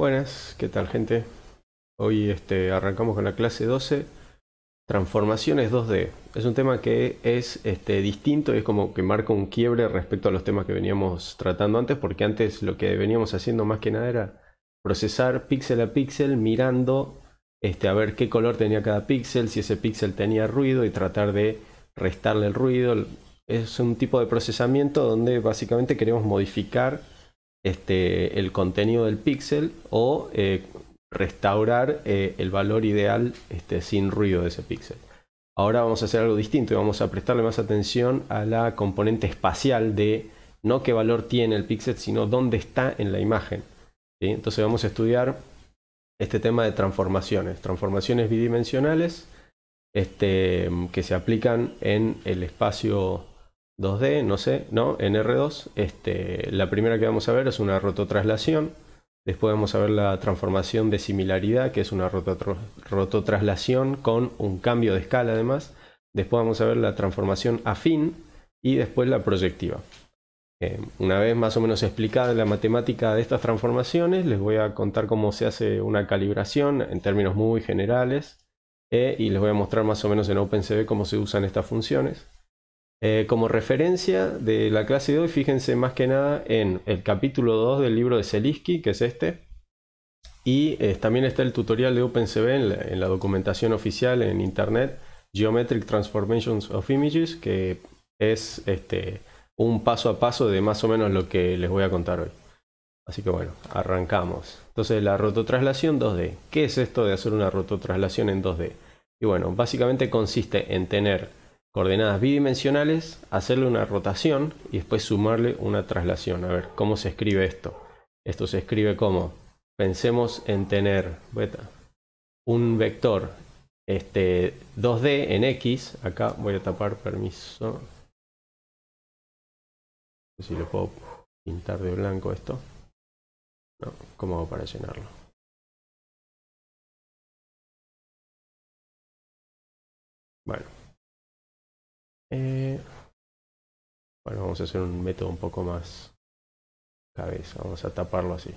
Buenas, ¿qué tal gente? Hoy este, arrancamos con la clase 12, transformaciones 2D. Es un tema que es este, distinto, es como que marca un quiebre respecto a los temas que veníamos tratando antes, porque antes lo que veníamos haciendo más que nada era procesar píxel a píxel mirando este, a ver qué color tenía cada píxel, si ese píxel tenía ruido y tratar de restarle el ruido. Es un tipo de procesamiento donde básicamente queremos modificar este, el contenido del píxel o eh, restaurar eh, el valor ideal este, sin ruido de ese píxel. Ahora vamos a hacer algo distinto y vamos a prestarle más atención a la componente espacial de no qué valor tiene el píxel, sino dónde está en la imagen. Entonces vamos a estudiar este tema de transformaciones, transformaciones bidimensionales este, que se aplican en el espacio 2D, no sé, ¿no? En R2, este, la primera que vamos a ver es una rototraslación. Después vamos a ver la transformación de similaridad, que es una rototraslación con un cambio de escala además. Después vamos a ver la transformación afín y después la proyectiva. Eh, una vez más o menos explicada la matemática de estas transformaciones, les voy a contar cómo se hace una calibración en términos muy generales eh, y les voy a mostrar más o menos en OpenCV cómo se usan estas funciones. Eh, como referencia de la clase de hoy, fíjense más que nada en el capítulo 2 del libro de Selisky, que es este, y eh, también está el tutorial de OpenCV en la, documentación oficial en internet, Geometric Transformations of Images, que es este, un paso a paso de más o menos lo que les voy a contar hoy. Así que bueno, arrancamos. Entonces la rototraslación 2D. ¿Qué es esto de hacer una rototraslación en 2D? Y bueno, básicamente consiste en tener coordenadas bidimensionales, hacerle una rotación y después sumarle una traslación. A ver, ¿cómo se escribe esto? Esto se escribe como, pensemos en tener beta, un vector este, 2D en X, acá voy a tapar, permiso, no sé si lo puedo pintar de blanco esto, no, ¿cómo hago para llenarlo? Bueno, eh, bueno, vamos a hacer un método un poco más cabeza. Vamos a taparlo así.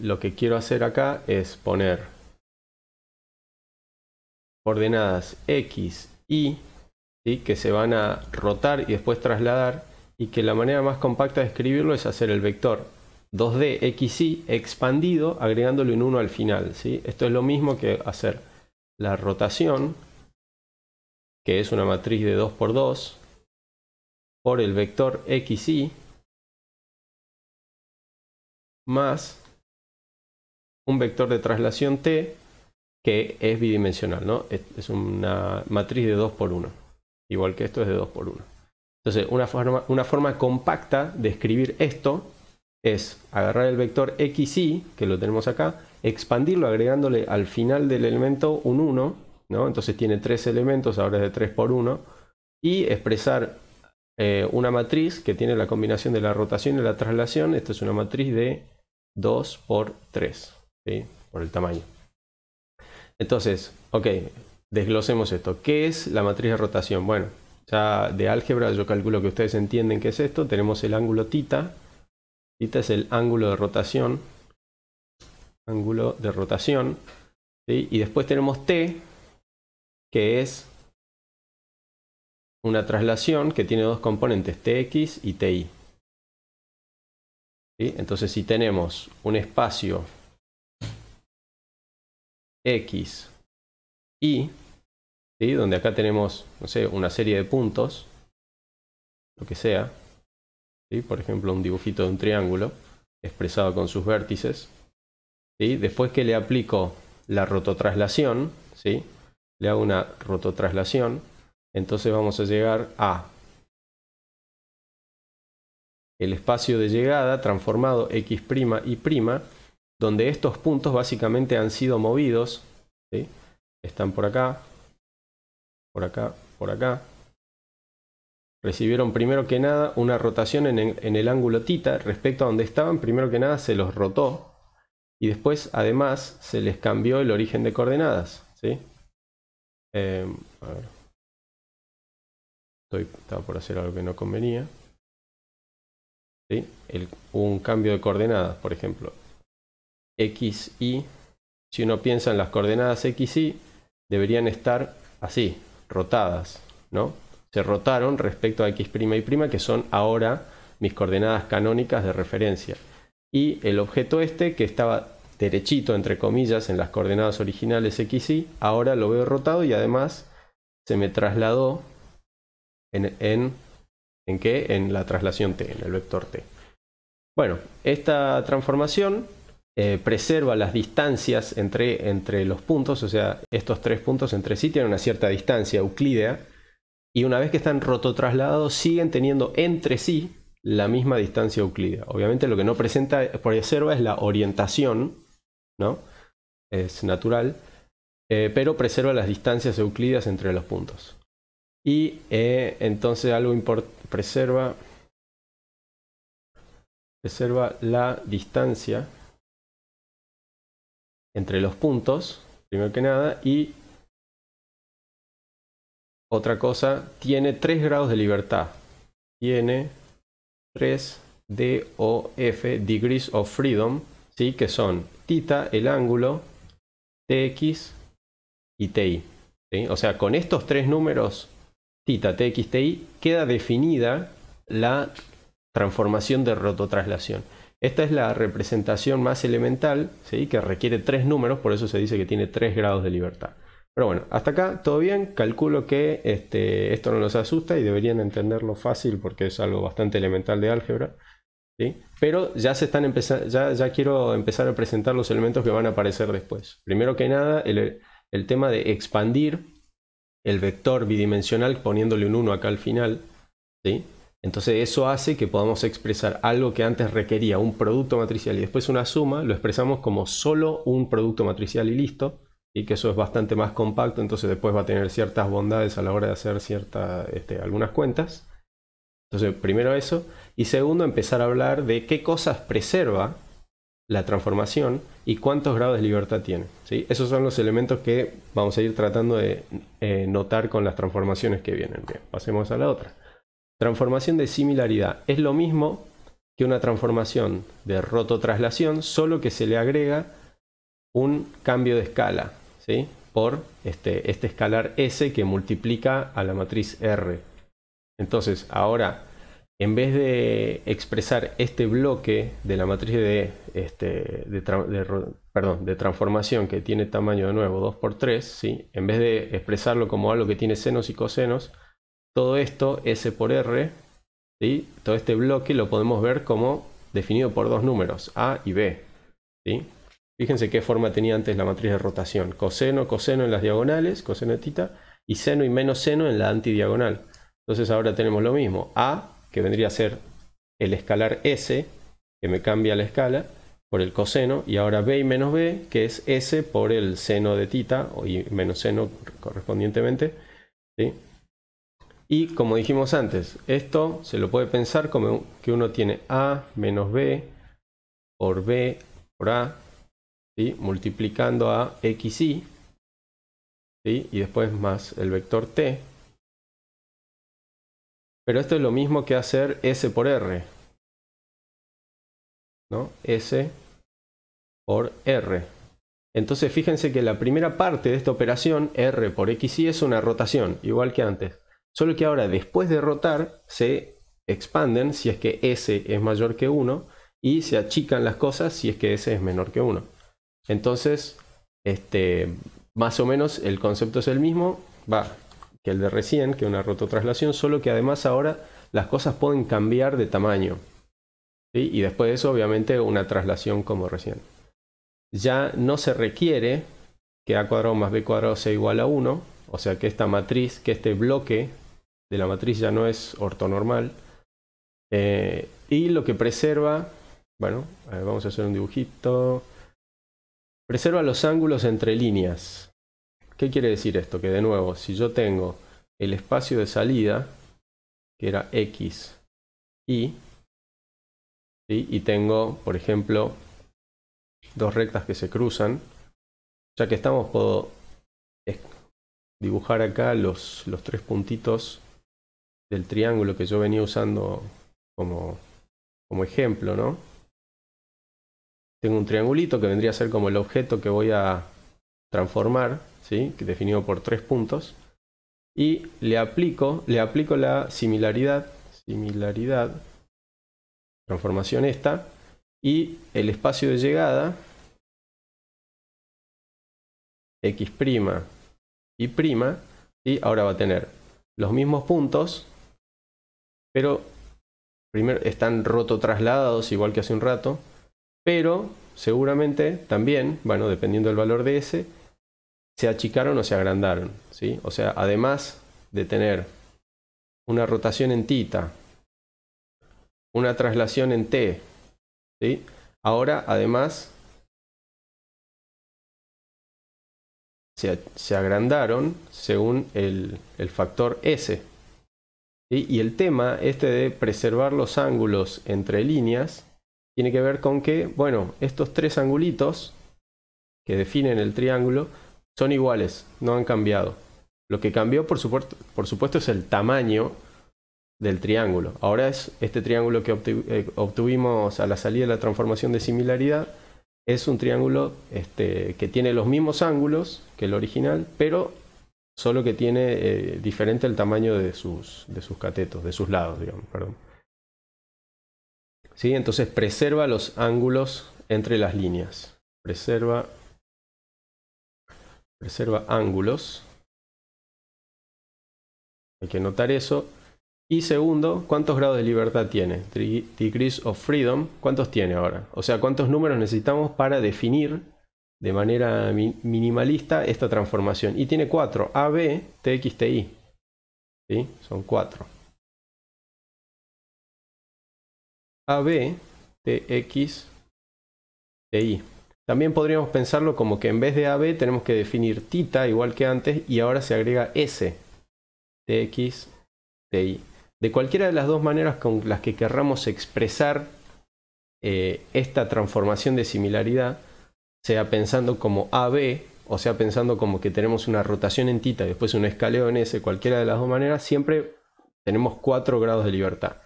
Lo que quiero hacer acá es poner coordenadas X, Y, que se van a rotar y después trasladar. Y que la manera más compacta de escribirlo es hacer el vector 2D y expandido agregándolo un 1 al final. ¿sí? Esto es lo mismo que hacer la rotación que es una matriz de 2x2, por el vector xy más un vector de traslación t que es bidimensional, ¿no? Es una matriz de 2x1, igual que esto es de 2x1. Entonces, una forma, una forma compacta de escribir esto es agarrar el vector xy, que lo tenemos acá, expandirlo agregándole al final del elemento un 1 entonces tiene tres elementos, ahora es de 3 por 1, y expresar eh, una matriz que tiene la combinación de la rotación y la traslación, esto es una matriz de 2 por 3, por el tamaño. Entonces, ok, desglosemos esto. ¿Qué es la matriz de rotación? Bueno, ya de álgebra yo calculo que ustedes entienden qué es esto. Tenemos el ángulo tita. Tita es el ángulo de rotación. Ángulo de rotación. Y después tenemos t, que es una traslación que tiene dos componentes, tx y ti. Entonces si tenemos un espacio x, y, donde acá tenemos, no sé, una serie de puntos, lo que sea, y por ejemplo un dibujito de un triángulo expresado con sus vértices, y después que le aplico la rototraslación, ¿sí? le una rototraslación, entonces vamos a llegar a el espacio de llegada transformado x' y donde estos puntos básicamente han sido movidos, están por acá, por acá, por acá, recibieron primero que nada una rotación en el, en el, ángulo tita respecto a donde estaban, primero que nada se los rotó y después además se les cambió el origen de coordenadas, ¿sí? Em, estaba por hacer algo que no convenía. un cambio de coordenadas, por ejemplo. X, Y. Si uno piensa en las coordenadas X, Y, deberían estar así, rotadas, ¿no? Se rotaron respecto a X' y prima, que son ahora mis coordenadas canónicas de referencia. Y el objeto este, que estaba derechito, entre comillas, en las coordenadas originales x, y, ahora lo veo rotado y además se me trasladó en, en, ¿en En la traslación t, en el vector t. Bueno, esta transformación eh, preserva las distancias entre, entre los puntos, o sea, estos tres puntos entre sí tienen una cierta distancia euclídea... y una vez que están rototrasladados siguen teniendo entre sí la misma distancia euclídea. Obviamente lo que no presenta, preserva es la orientación ¿no? Es natural, eh, pero preserva las distancias euclidas entre los puntos. Y eh, entonces algo importante, preserva, preserva la distancia entre los puntos, primero que nada, y otra cosa, tiene 3 grados de libertad. Tiene 3 DOF, Degrees of Freedom, ¿sí? que son tita, el ángulo, tx y ti. O sea, con estos tres números, tita, tx, ti, queda definida la transformación de rototraslación. Esta es la representación más elemental, ¿sí? que requiere tres números, por eso se dice que tiene tres grados de libertad. Pero bueno, hasta acá todo bien, calculo que este, esto no nos asusta y deberían entenderlo fácil porque es algo bastante elemental de álgebra. Pero ya, se están empezando, ya, quiero empezar a presentar los elementos que van a aparecer después. Primero que nada, el, tema de expandir el vector bidimensional poniéndole un 1 acá al final. Entonces eso hace que podamos expresar algo que antes requería un producto matricial y después una suma, lo expresamos como solo un producto matricial y listo, y que eso es bastante más compacto, entonces después va a tener ciertas bondades a la hora de hacer ciertas, este, algunas cuentas. Entonces primero eso, y segundo, empezar a hablar de qué cosas preserva la transformación y cuántos grados de libertad tiene. ¿sí? Esos son los elementos que vamos a ir tratando de eh, notar con las transformaciones que vienen. pasemos a la otra. Transformación de similaridad. Es lo mismo que una transformación de roto traslación solo que se le agrega un cambio de escala ¿sí? por este, este escalar S que multiplica a la matriz R. Entonces, ahora en vez de expresar este bloque de la matriz de, este, perdón, de transformación que tiene tamaño de nuevo 2 por ¿sí? en vez de expresarlo como algo que tiene senos y cosenos, todo esto, S por R, todo este bloque lo podemos ver como definido por dos números, A y B. ¿sí? Fíjense qué forma tenía antes la matriz de rotación. Coseno, coseno en las diagonales, coseno tita, y seno y menos seno en la antidiagonal. Entonces ahora tenemos lo mismo, A que vendría a ser el escalar S, que me cambia la escala por el coseno, y ahora B y menos B, que es S por el seno de tita, o menos seno correspondientemente. Y como dijimos antes, esto se lo puede pensar como que uno tiene A menos B por B por A, multiplicando a XY, y y después más el vector T, pero esto es lo mismo que hacer S por R. ¿No? S por R. Entonces fíjense que la primera parte de esta operación, R por XY, es una rotación, igual que antes. Solo que ahora después de rotar se expanden si es que S es mayor que 1 y se achican las cosas si es que S es menor que 1. Entonces, este, más o menos el concepto es el mismo. Va, que el de recién, que una rototraslación, solo que además ahora las cosas pueden cambiar de tamaño. Y después de eso, obviamente, una traslación como recién. Ya no se requiere que a cuadrado más b cuadrado sea igual a 1, o sea que esta matriz, que este bloque de la matriz ya no es ortonormal. Eh, y lo que preserva, bueno, vamos a hacer un dibujito. Preserva los ángulos entre líneas. ¿Qué quiere decir esto? Que de nuevo, si yo tengo el espacio de salida, que era x, y, y tengo, por ejemplo, dos rectas que se cruzan, ya que estamos, puedo dibujar acá los, tres puntitos del triángulo que yo venía usando como, ejemplo, ¿no? Tengo un triangulito que vendría a ser como el objeto que voy a transformar que definido por tres puntos, y le aplico, le aplico la similaridad, similaridad, transformación esta, y el espacio de llegada, x' y prima, y ahora va a tener los mismos puntos, pero primero están roto trasladados igual que hace un rato, pero seguramente también, bueno, dependiendo del valor de s, se achicaron o se agrandaron. ¿sí? O sea, además de tener una rotación en tita, una traslación en t, ahora además se, agrandaron según el, factor s. Y el tema este de preservar los ángulos entre líneas tiene que ver con que, bueno, estos tres angulitos que definen el triángulo, son iguales, no han cambiado. Lo que cambió, por supuesto, por supuesto es el tamaño del triángulo. Ahora es este triángulo que eh, obtuvimos a la salida de la transformación de similaridad. Es un triángulo este, que tiene los mismos ángulos que el original, pero solo que tiene eh, diferente el tamaño de sus, de sus catetos, de sus lados, digamos, perdón. ¿Sí? Entonces preserva los ángulos entre las líneas. Preserva reserva ángulos. Hay que notar eso. Y segundo, ¿cuántos grados de libertad tiene? Degrees of Freedom, ¿cuántos tiene ahora? O sea, ¿cuántos números necesitamos para definir de manera minimalista esta transformación? Y tiene 4, A, B, T, T, I. Son 4. A, B, T, también podríamos pensarlo como que en vez de AB tenemos que definir tita igual que antes y ahora se agrega S. TX, TI. De cualquiera de las dos maneras con las que querramos expresar eh, esta transformación de similaridad, sea pensando como AB o sea pensando como que tenemos una rotación en tita y después un escaleo en S, cualquiera de las dos maneras, siempre tenemos 4 grados de libertad.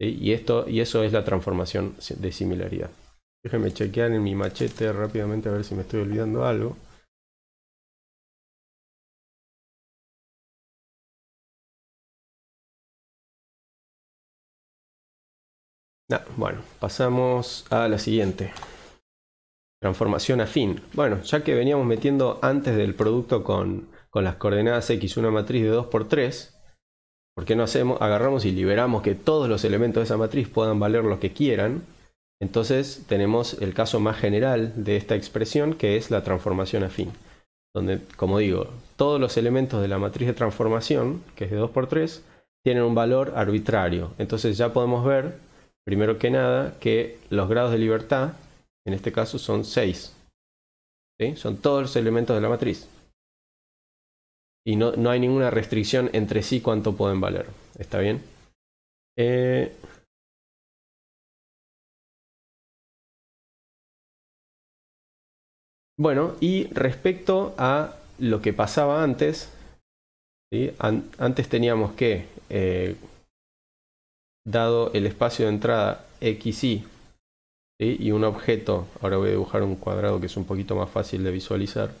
Y, esto, y eso es la transformación de similaridad. Déjenme chequear en mi machete rápidamente a ver si me estoy olvidando algo. Ah, bueno, pasamos a la siguiente. Transformación afín. Bueno, ya que veníamos metiendo antes del producto con, con las coordenadas X una matriz de 2 por 3, ¿por qué no hacemos, agarramos y liberamos que todos los elementos de esa matriz puedan valer lo que quieran? Entonces tenemos el caso más general de esta expresión que es la transformación afín, donde, como digo, todos los elementos de la matriz de transformación, que es de 2 por 3, tienen un valor arbitrario. Entonces ya podemos ver, primero que nada, que los grados de libertad, en este caso, son 6. Son todos los elementos de la matriz. Y no, no hay ninguna restricción entre sí cuánto pueden valer. ¿Está bien? Eh, Bueno, y respecto a lo que pasaba antes, antes teníamos que, eh, dado el espacio de entrada XY y un objeto, ahora voy a dibujar un cuadrado que es un poquito más fácil de visualizar.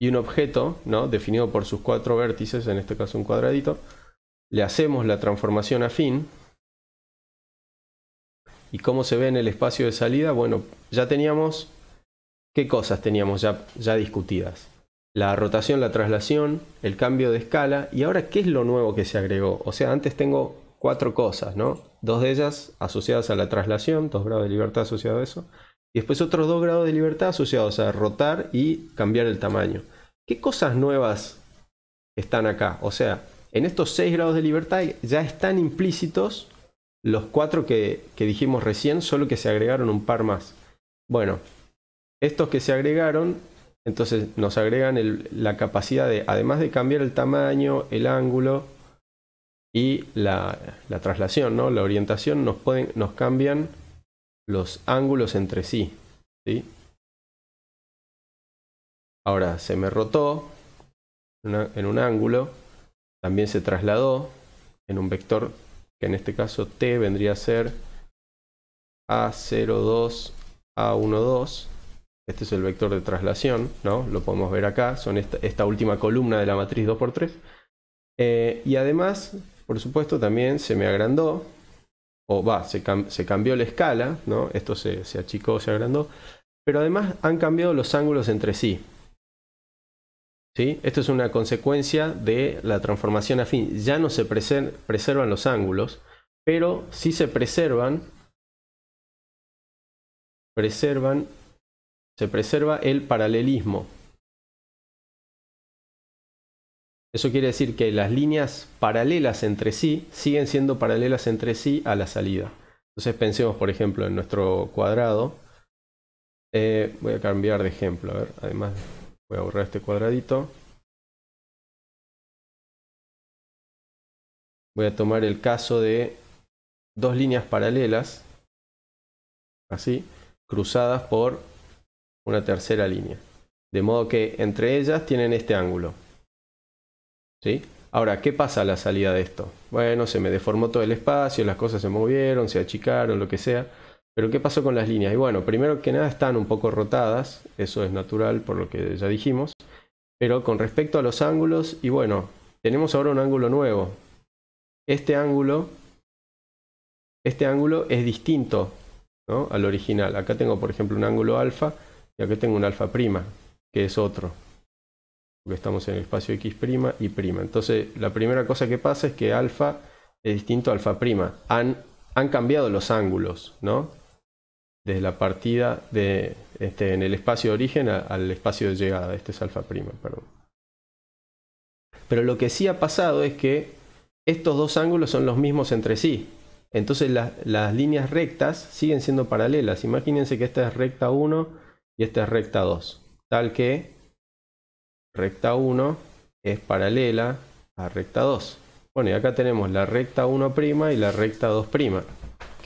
Y un objeto, ¿no? Definido por sus cuatro vértices, en este caso un cuadradito, le hacemos la transformación afín, ¿Y cómo se ve en el espacio de salida? Bueno, ya teníamos, ¿qué cosas teníamos ya, ya discutidas? La rotación, la traslación, el cambio de escala y ahora qué es lo nuevo que se agregó. O sea, antes tengo cuatro cosas, ¿no? Dos de ellas asociadas a la traslación, dos grados de libertad asociados a eso, y después otros dos grados de libertad asociados a rotar y cambiar el tamaño. ¿Qué cosas nuevas están acá? O sea, en estos seis grados de libertad ya están implícitos los cuatro que, dijimos recién, solo que se agregaron un par más. Bueno, estos que se agregaron, entonces nos agregan la capacidad de, además de cambiar el tamaño, el ángulo y la, traslación, ¿no? la orientación, nos, nos cambian los ángulos entre sí. ¿sí? Ahora se me rotó en un ángulo, también se trasladó en un vector que en este caso T vendría a ser A02, A12. Este es el vector de traslación, ¿no? Lo podemos ver acá, son esta, última columna de la matriz 2x3. Eh, y además, por supuesto, también se me agrandó, o va, se, cambió la escala, ¿no? Esto se achicó, se agrandó. Pero además han cambiado los ángulos entre sí. Esto es una consecuencia de la transformación afín. Ya no se preservan los ángulos, pero sí se preservan, se preserva el paralelismo. Eso quiere decir que las líneas paralelas entre sí siguen siendo paralelas entre sí a la salida. Entonces pensemos, por ejemplo, en nuestro cuadrado. Eh, voy a cambiar de ejemplo, a ver, además Voy a borrar este cuadradito. Voy a tomar el caso de dos líneas paralelas, así, cruzadas por una tercera línea. De modo que entre ellas tienen este ángulo. ¿Sí? Ahora, ¿qué pasa a la salida de esto? Bueno, se me deformó todo el espacio, las cosas se movieron, se achicaron, lo que sea. Pero ¿qué pasó con las líneas? Y bueno, primero que nada están un poco rotadas, eso es natural por lo que ya dijimos. Pero con respecto a los ángulos, y bueno, tenemos ahora un ángulo nuevo. Este ángulo, este ángulo es distinto al original. Acá tengo, por ejemplo, un ángulo alfa y acá tengo un alfa prima, que es otro. Porque estamos en el espacio x' prima y prima. Entonces, la primera cosa que pasa es que alfa es distinto a alfa prima. Han, han cambiado los ángulos, ¿no? desde la partida de, este, en el espacio de origen al espacio de llegada. Este es alfa prima, Pero lo que sí ha pasado es que estos dos ángulos son los mismos entre sí. Entonces las líneas rectas siguen siendo paralelas. Imagínense que esta es recta 1 y esta es recta 2. Tal que recta 1 es paralela a recta 2. Bueno, y acá tenemos la recta 1' y la recta 2'.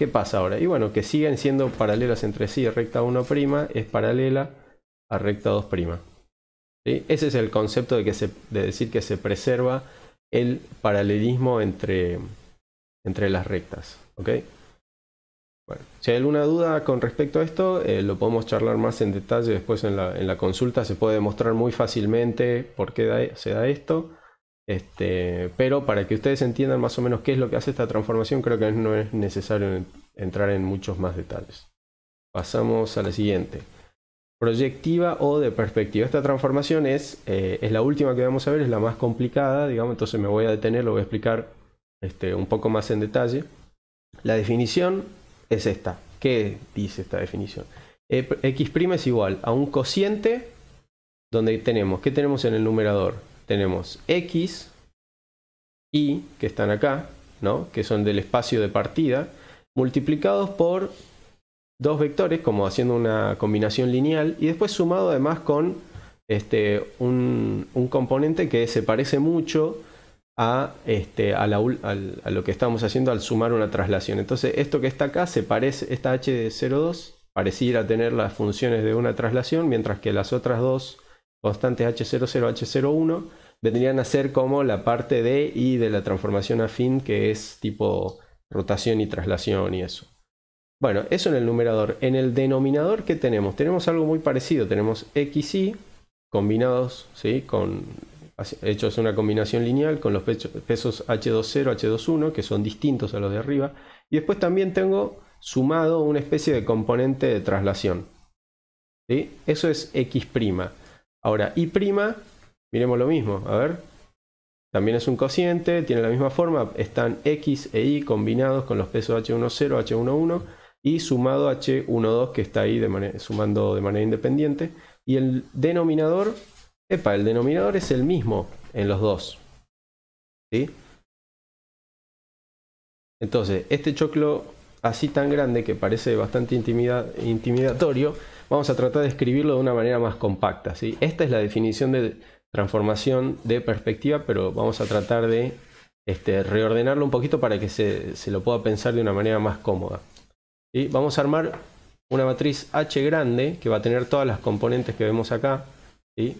¿Qué pasa ahora? Y bueno, que siguen siendo paralelas entre sí. Recta 1' es paralela a recta 2'. prima Ese es el concepto de, que se, de decir que se preserva el paralelismo entre, entre las rectas. si hay alguna duda con respecto a esto, eh, lo podemos charlar más en detalle después en la, consulta. Se puede demostrar muy fácilmente por qué e, se da esto. Este, pero para que ustedes entiendan más o menos qué es lo que hace esta transformación, creo que no es necesario entrar en muchos más detalles. Pasamos a la siguiente. Proyectiva o de perspectiva. Esta transformación es, eh, es la última que vamos a ver, es la más complicada, digamos, entonces me voy a detener, lo voy a explicar este, un poco más en detalle. La definición es esta. ¿Qué dice esta definición? X' es igual a un cociente donde tenemos, ¿qué tenemos en el numerador? tenemos X, Y, que están acá, que son del espacio de partida, multiplicados por dos vectores, como haciendo una combinación lineal, y después sumado además con este, un, componente que se parece mucho a, este, a, lo que estamos haciendo al sumar una traslación. Entonces, esto que está acá se parece, esta h 0,2 pareciera tener las funciones de una traslación, mientras que las otras dos constantes h00, h01 vendrían a ser como la parte de y de la transformación afín, que es tipo rotación y traslación y eso. Bueno, eso en el numerador. En el denominador, ¿qué tenemos? Tenemos algo muy parecido. Tenemos x, y combinados, ¿sí? Con, hechos una combinación lineal con los pesos H20, H21, que son distintos a los de arriba. Y después también tengo sumado una especie de componente de traslación. ¿sí? Eso es x'. Ahora, y' Miremos lo mismo, a ver. También es un cociente, tiene la misma forma, están X e Y combinados con los pesos H10, H11 y sumado H12 que está ahí sumando de manera independiente. Y el denominador, epa, el denominador es el mismo en los dos. Entonces, este choclo así tan grande que parece bastante intimidatorio, vamos a tratar de escribirlo de una manera más compacta. ¿sí? Esta es la definición de transformación de perspectiva, pero vamos a tratar de este, reordenarlo un poquito para que se, lo pueda pensar de una manera más cómoda. y Vamos a armar una matriz H grande que va a tener todas las componentes que vemos acá. h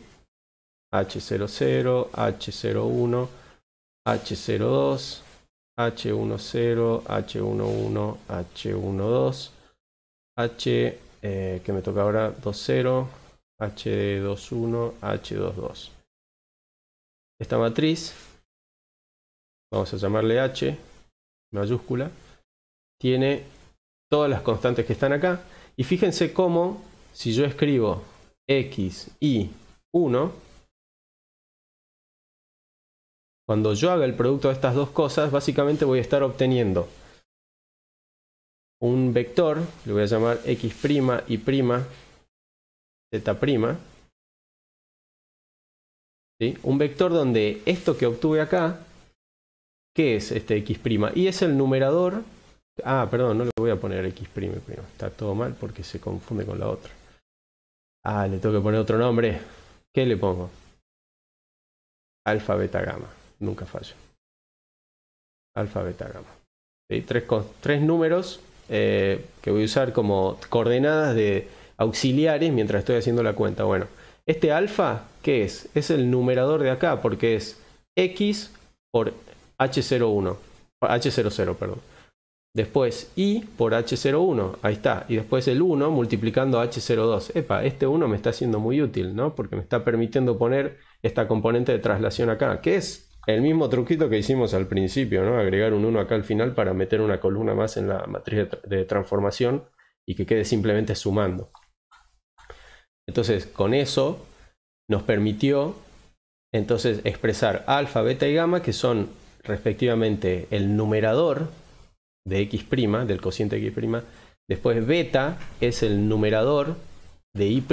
H00, H01, H02, H10, H11, H12, H que me toca ahora 20, H21, H22 esta matriz, vamos a llamarle H, mayúscula, tiene todas las constantes que están acá. Y fíjense cómo, si yo escribo x, y 1, cuando yo haga el producto de estas dos cosas, básicamente voy a estar obteniendo un vector, le voy a llamar x' y prima, z', un vector donde esto que obtuve acá, que es este x'? Y es el numerador. Ah, perdón, no le voy a poner x' Está todo mal porque se confunde con la otra. Ah, le tengo que poner otro nombre. ¿Qué le pongo? Alfa, beta, gamma. Nunca fallo. Alfa, beta, gamma. Tres, números eh, que voy a usar como coordenadas de auxiliares mientras estoy haciendo la cuenta. Bueno, este alfa, ¿qué es? Es el numerador de acá, porque es x por h01, h00, perdón. Después y por h01, ahí está. Y después el 1 multiplicando h02. Epa, este 1 me está siendo muy útil, ¿no? Porque me está permitiendo poner esta componente de traslación acá, que es el mismo truquito que hicimos al principio, ¿no? Agregar un 1 acá al final para meter una columna más en la matriz de transformación y que quede simplemente sumando. Entonces, con eso nos permitió entonces expresar alfa, beta y gamma, que son respectivamente el numerador de x', del cociente x', después beta es el numerador de y',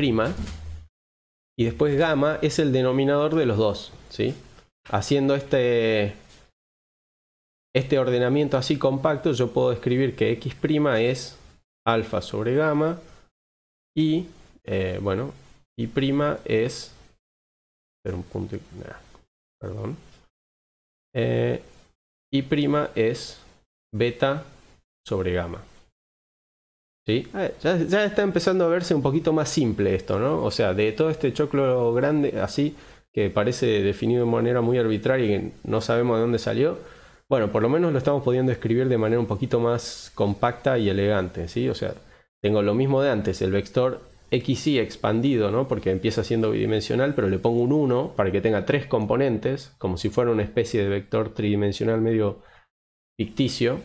y después gamma es el denominador de los dos, ¿sí? Haciendo este, este ordenamiento así compacto, yo puedo escribir que x' es alfa sobre gamma y eh, bueno, y prima es... un punto... perdón. y eh, prima es beta sobre gamma. ¿Sí? Ah, ya, está empezando a verse un poquito más simple esto, ¿no? O sea, de todo este choclo grande así, que parece definido de manera muy arbitraria y que no sabemos de dónde salió, bueno, por lo menos lo estamos pudiendo escribir de manera un poquito más compacta y elegante, ¿sí? O sea, tengo lo mismo de antes, el vector XY expandido, ¿no? porque empieza siendo bidimensional, pero le pongo un 1 para que tenga tres componentes, como si fuera una especie de vector tridimensional medio ficticio,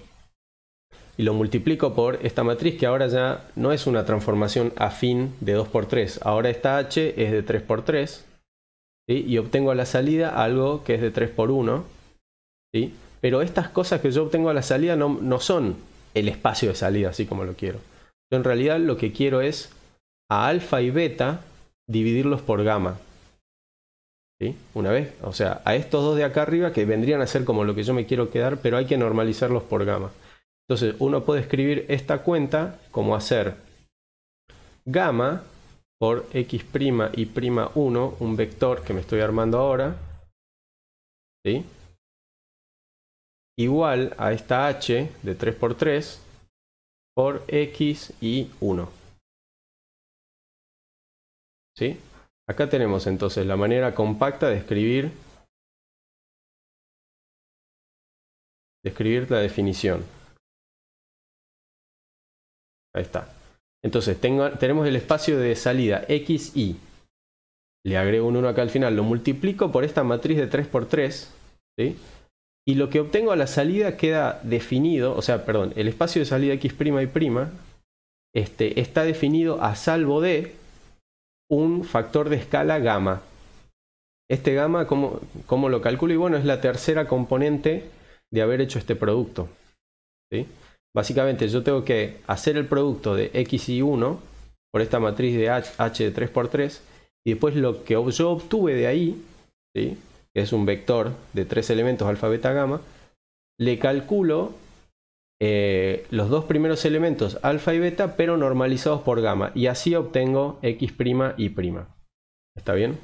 y lo multiplico por esta matriz que ahora ya no es una transformación afín de 2x3, ahora esta h es de 3x3, 3 y obtengo a la salida algo que es de 3x1, ¿sí? pero estas cosas que yo obtengo a la salida no, no son el espacio de salida así como lo quiero. Yo en realidad lo que quiero es a alfa y beta dividirlos por gamma. ¿Sí? Una vez, o sea, a estos dos de acá arriba que vendrían a ser como lo que yo me quiero quedar, pero hay que normalizarlos por gamma. Entonces uno puede escribir esta cuenta como hacer gamma por x' y prima un vector que me estoy armando ahora, ¿sí? igual a esta h de 3 por 3 por x y 1. ¿Sí? Acá tenemos entonces la manera compacta de escribir, escribir la definición. Ahí está. Entonces tengo, tenemos el espacio de salida x, y. Le agrego un 1 acá al final, lo multiplico por esta matriz de 3 por 3 Y lo que obtengo a la salida queda definido, o sea, perdón, el espacio de salida x' y este, está definido a salvo de un factor de escala gamma. Este gamma, como lo calculo? Y bueno, es la tercera componente de haber hecho este producto. ¿sí? Básicamente yo tengo que hacer el producto de x y 1 por esta matriz de h, h de 3 por 3 y después lo que yo obtuve de ahí, ¿sí? es un vector de tres elementos alfa, beta, gamma, le calculo eh, los dos primeros elementos alfa y beta, pero normalizados por gamma. Y así obtengo x' y prima. ¿Está bien?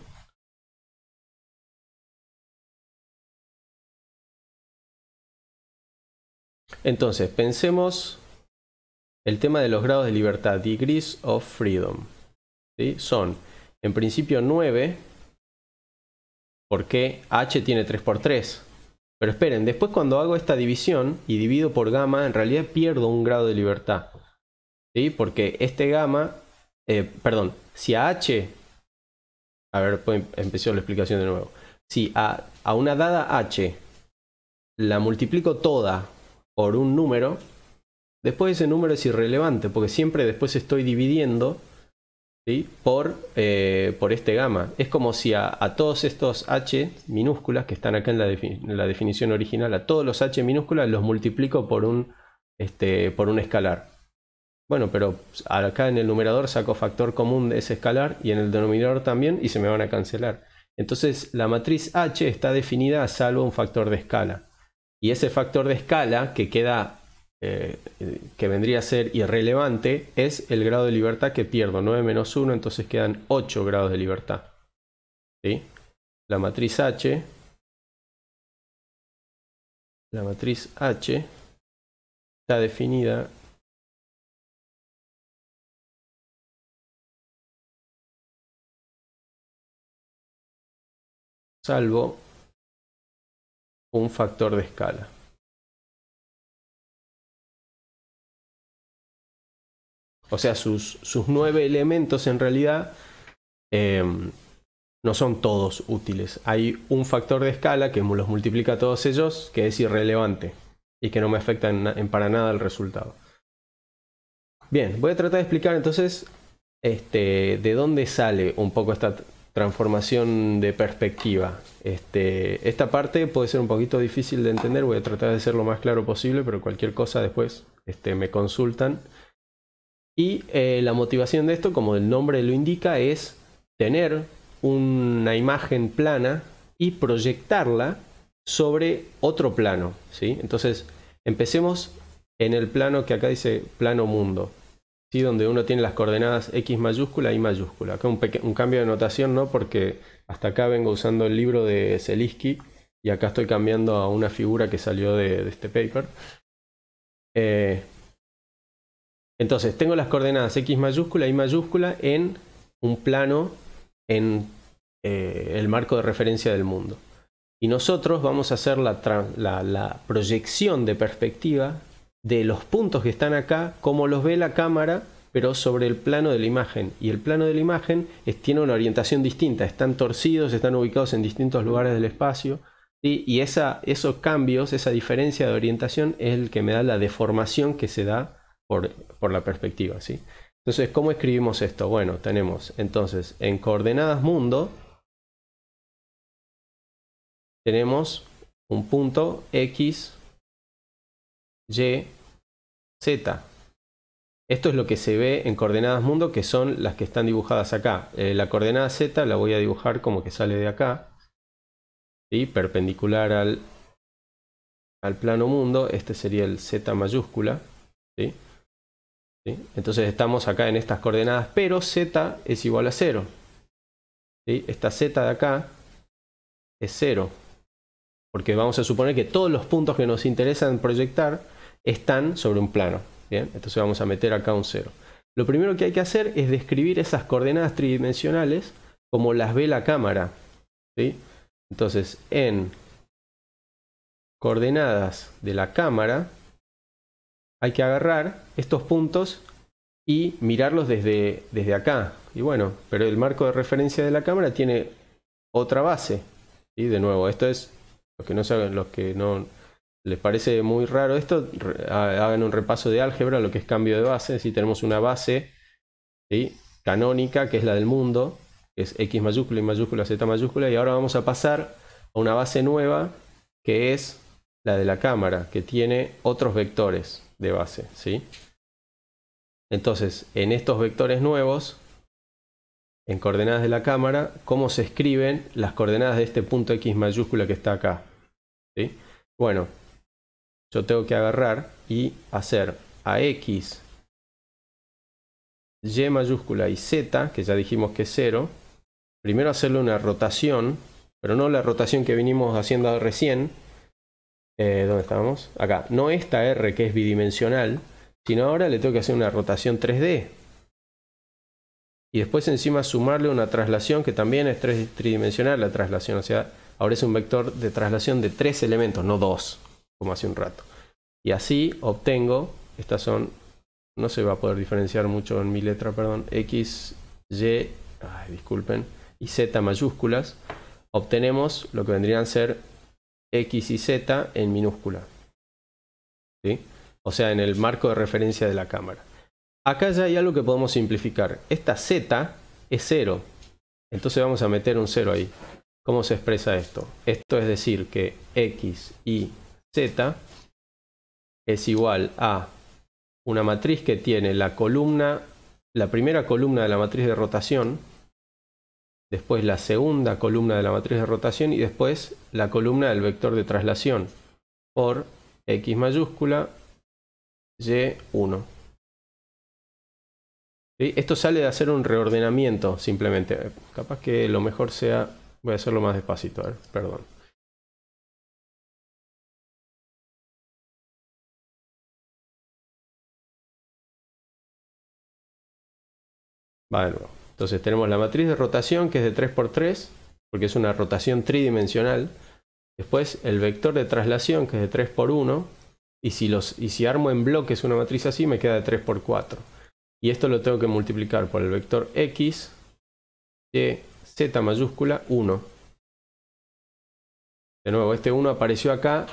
Entonces, pensemos el tema de los grados de libertad, degrees of freedom. Son, en principio, 9, porque h tiene 3 por 3. Pero esperen, después cuando hago esta división y divido por gamma, en realidad pierdo un grado de libertad. ¿Sí? Porque este gamma, eh, perdón, si a h, a ver, pues la explicación de nuevo. Si a, a una dada h la multiplico toda por un número, después ese número es irrelevante, porque siempre después estoy dividiendo por, eh, por este gamma. Es como si a, todos estos h minúsculas que están acá en la, la, definición original, a todos los h minúsculas los multiplico por un, este, por un escalar. Bueno, pero acá en el numerador saco factor común de ese escalar y en el denominador también y se me van a cancelar. Entonces la matriz H está definida a salvo un factor de escala. Y ese factor de escala que queda eh, que vendría a ser irrelevante es el grado de libertad que pierdo. 9 menos 1, entonces quedan 8 grados de libertad. La matriz H. La matriz H está definida salvo un factor de escala. O sea, sus, nueve elementos en realidad eh, no son todos útiles. Hay un factor de escala que los multiplica a todos ellos que es irrelevante y que no me afecta en, para nada el resultado. Bien, voy a tratar de explicar entonces este, de dónde sale un poco esta transformación de perspectiva. Este, esta parte puede ser un poquito difícil de entender, voy a tratar de ser lo más claro posible, pero cualquier cosa después este, me consultan. Y eh, la motivación de esto, como el nombre lo indica, es tener una imagen plana y proyectarla sobre otro plano. ¿sí? Entonces, empecemos en el plano que acá dice plano mundo, ¿sí? donde uno tiene las coordenadas X mayúscula y mayúscula. Acá un, cambio de notación, ¿no? Porque hasta acá vengo usando el libro de Zelinsky y acá estoy cambiando a una figura que salió de, este paper. Eh, entonces, tengo las coordenadas X mayúscula, Y mayúscula en un plano en eh, el marco de referencia del mundo. Y nosotros vamos a hacer la, proyección de perspectiva de los puntos que están acá, como los ve la cámara, pero sobre el plano de la imagen. Y el plano de la imagen tiene una orientación distinta, están torcidos, están ubicados en distintos lugares del espacio. Y esos cambios, esa diferencia de orientación es el que me da la deformación que se da por, la perspectiva, ¿sí? Entonces, ¿cómo escribimos esto? Bueno, tenemos entonces en coordenadas mundo, tenemos un punto X, Y, Z. Esto es lo que se ve en coordenadas mundo, que son las que están dibujadas acá. Eh, la coordenada Z la voy a dibujar como que sale de acá, ¿sí? perpendicular al, al plano mundo. Este sería el Z mayúscula. ¿sí? Entonces estamos acá en estas coordenadas, pero z es igual a 0. Esta z de acá es 0. Porque vamos a suponer que todos los puntos que nos interesan proyectar están sobre un plano. Entonces vamos a meter acá un 0. Lo primero que hay que hacer es describir esas coordenadas tridimensionales como las ve la cámara. Entonces, en coordenadas de la cámara, hay que agarrar estos puntos y mirarlos desde, desde acá. Y bueno, pero el marco de referencia de la cámara tiene otra base. Y de nuevo, esto es, los que no saben, los que no les parece muy raro esto, hagan un repaso de álgebra, lo que es cambio de base. Si tenemos una base canónica, que es la del mundo, que es X mayúscula, Y mayúscula, Z mayúscula, y ahora vamos a pasar a una base nueva, que es la de la cámara, que tiene otros vectores de base, ¿sí? Entonces, en estos vectores nuevos, en coordenadas de la cámara, cómo se escriben las coordenadas de este punto X mayúscula que está acá. ¿Sí? Bueno, yo tengo que agarrar y hacer a X, Y mayúscula y Z, que ya dijimos que es 0. Primero hacerle una rotación, pero no la rotación que vinimos haciendo recién, eh, ¿Dónde estábamos? Acá. No esta R que es bidimensional, sino ahora le tengo que hacer una rotación 3D. Y después encima sumarle una traslación que también es tridimensional, la traslación. O sea, ahora es un vector de traslación de tres elementos, no dos, como hace un rato. Y así obtengo, estas son, no se va a poder diferenciar mucho en mi letra, perdón, X, Y, disculpen, y Z mayúsculas, obtenemos lo que vendrían a ser X y Z en minúscula. O sea, en el marco de referencia de la cámara. Acá ya hay algo que podemos simplificar. Esta Z es 0. Entonces vamos a meter un 0 ahí. ¿Cómo se expresa esto? Esto es decir que X y Z es igual a una matriz que tiene la columna, la primera columna de la matriz de rotación, después la segunda columna de la matriz de rotación y después la columna del vector de traslación por x mayúscula y1. Esto sale de hacer un reordenamiento simplemente. Capaz que lo mejor sea... Voy a hacerlo más despacito, a ver, perdón. vale entonces tenemos la matriz de rotación que es de 3x3, porque es una rotación tridimensional. Después el vector de traslación que es de 3x1. Y si, los, y si armo en bloques una matriz así me queda de 3x4. Y esto lo tengo que multiplicar por el vector x de z mayúscula 1. De nuevo, este 1 apareció acá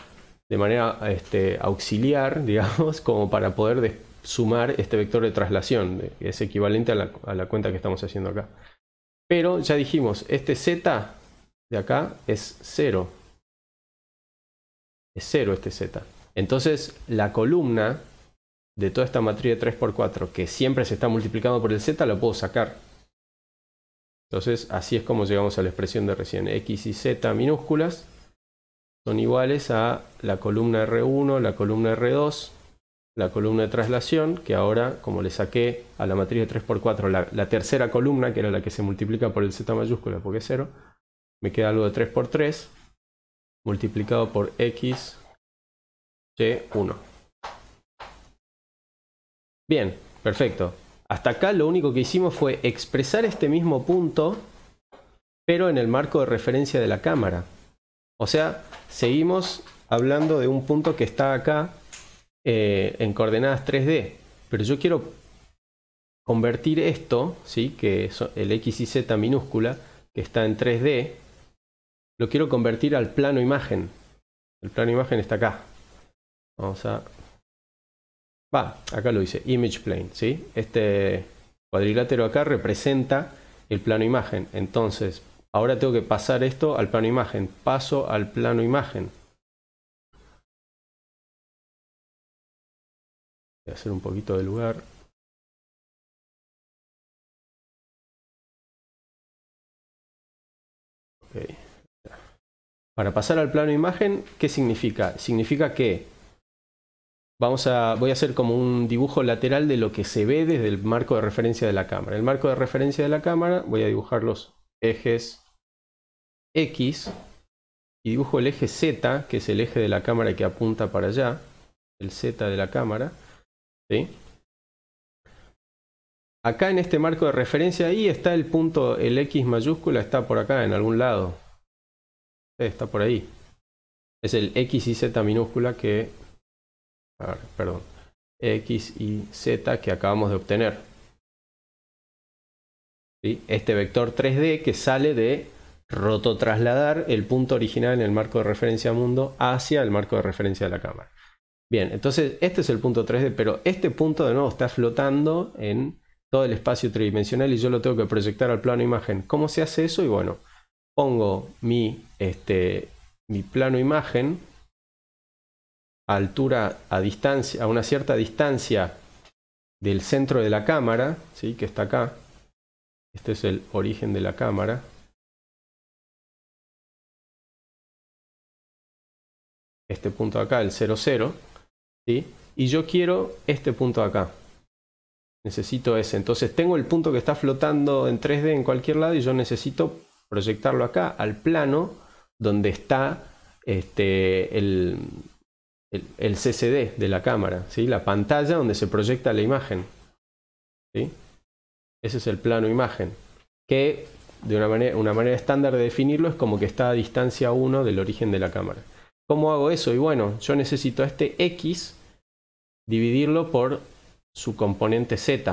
de manera este, auxiliar, digamos, como para poder sumar este vector de traslación, que eh, es equivalente a la, cuenta que estamos haciendo acá. Pero ya dijimos, este z de acá es 0. Es 0 este z. Entonces la columna de toda esta matriz de 3 por 4 que siempre se está multiplicando por el z, la puedo sacar. Entonces así es como llegamos a la expresión de recién. x y z minúsculas son iguales a la columna R1, la columna R2 la columna de traslación, que ahora, como le saqué a la matriz de 3x4 la, tercera columna, que era la que se multiplica por el z mayúscula porque es 0, me queda algo de 3x3 multiplicado por x, y1. Bien, perfecto. Hasta acá lo único que hicimos fue expresar este mismo punto, pero en el marco de referencia de la cámara. O sea, seguimos hablando de un punto que está acá, eh, en coordenadas 3D, pero yo quiero convertir esto, ¿sí? que es el X y Z minúscula, que está en 3D, lo quiero convertir al plano imagen. El plano imagen está acá. Vamos a... Va, acá lo dice, image plane, ¿sí? Este cuadrilátero acá representa el plano imagen. Entonces, ahora tengo que pasar esto al plano imagen. Paso al plano imagen. hacer un poquito de lugar. Para pasar al plano imagen, ¿qué significa? Significa que vamos a, voy a hacer como un dibujo lateral de lo que se ve desde el marco de referencia de la cámara. El marco de referencia de la cámara, voy a dibujar los ejes X y dibujo el eje Z, que es el eje de la cámara que apunta para allá, el Z de la cámara. ¿sí? Acá en este marco de referencia ahí está el punto, el X mayúscula está por acá en algún lado. Está por ahí. Es el X y Z minúscula que... perdón. X y Z que acabamos de obtener. Este vector 3D que sale de rototrasladar el punto original en el marco de referencia mundo hacia el marco de referencia de la cámara. Bien, entonces este es el punto 3D, pero este punto de nuevo está flotando en todo el espacio tridimensional y yo lo tengo que proyectar al plano imagen. ¿Cómo se hace eso? Y bueno, pongo mi, este, mi plano imagen a altura, a distancia, a una cierta distancia del centro de la cámara, ¿sí? que está acá. Este es el origen de la cámara. Este punto acá, el 00 y yo quiero este punto acá. Necesito ese. Entonces tengo el punto que está flotando en 3D en cualquier lado y yo necesito proyectarlo acá al plano donde está este, el, CCD de la cámara, ¿sí? la pantalla donde se proyecta la imagen. Ese es el plano imagen, que de una manera, una manera estándar de definirlo es como que está a distancia 1 del origen de la cámara. ¿Cómo hago eso? Y bueno, yo necesito este X dividirlo por su componente z.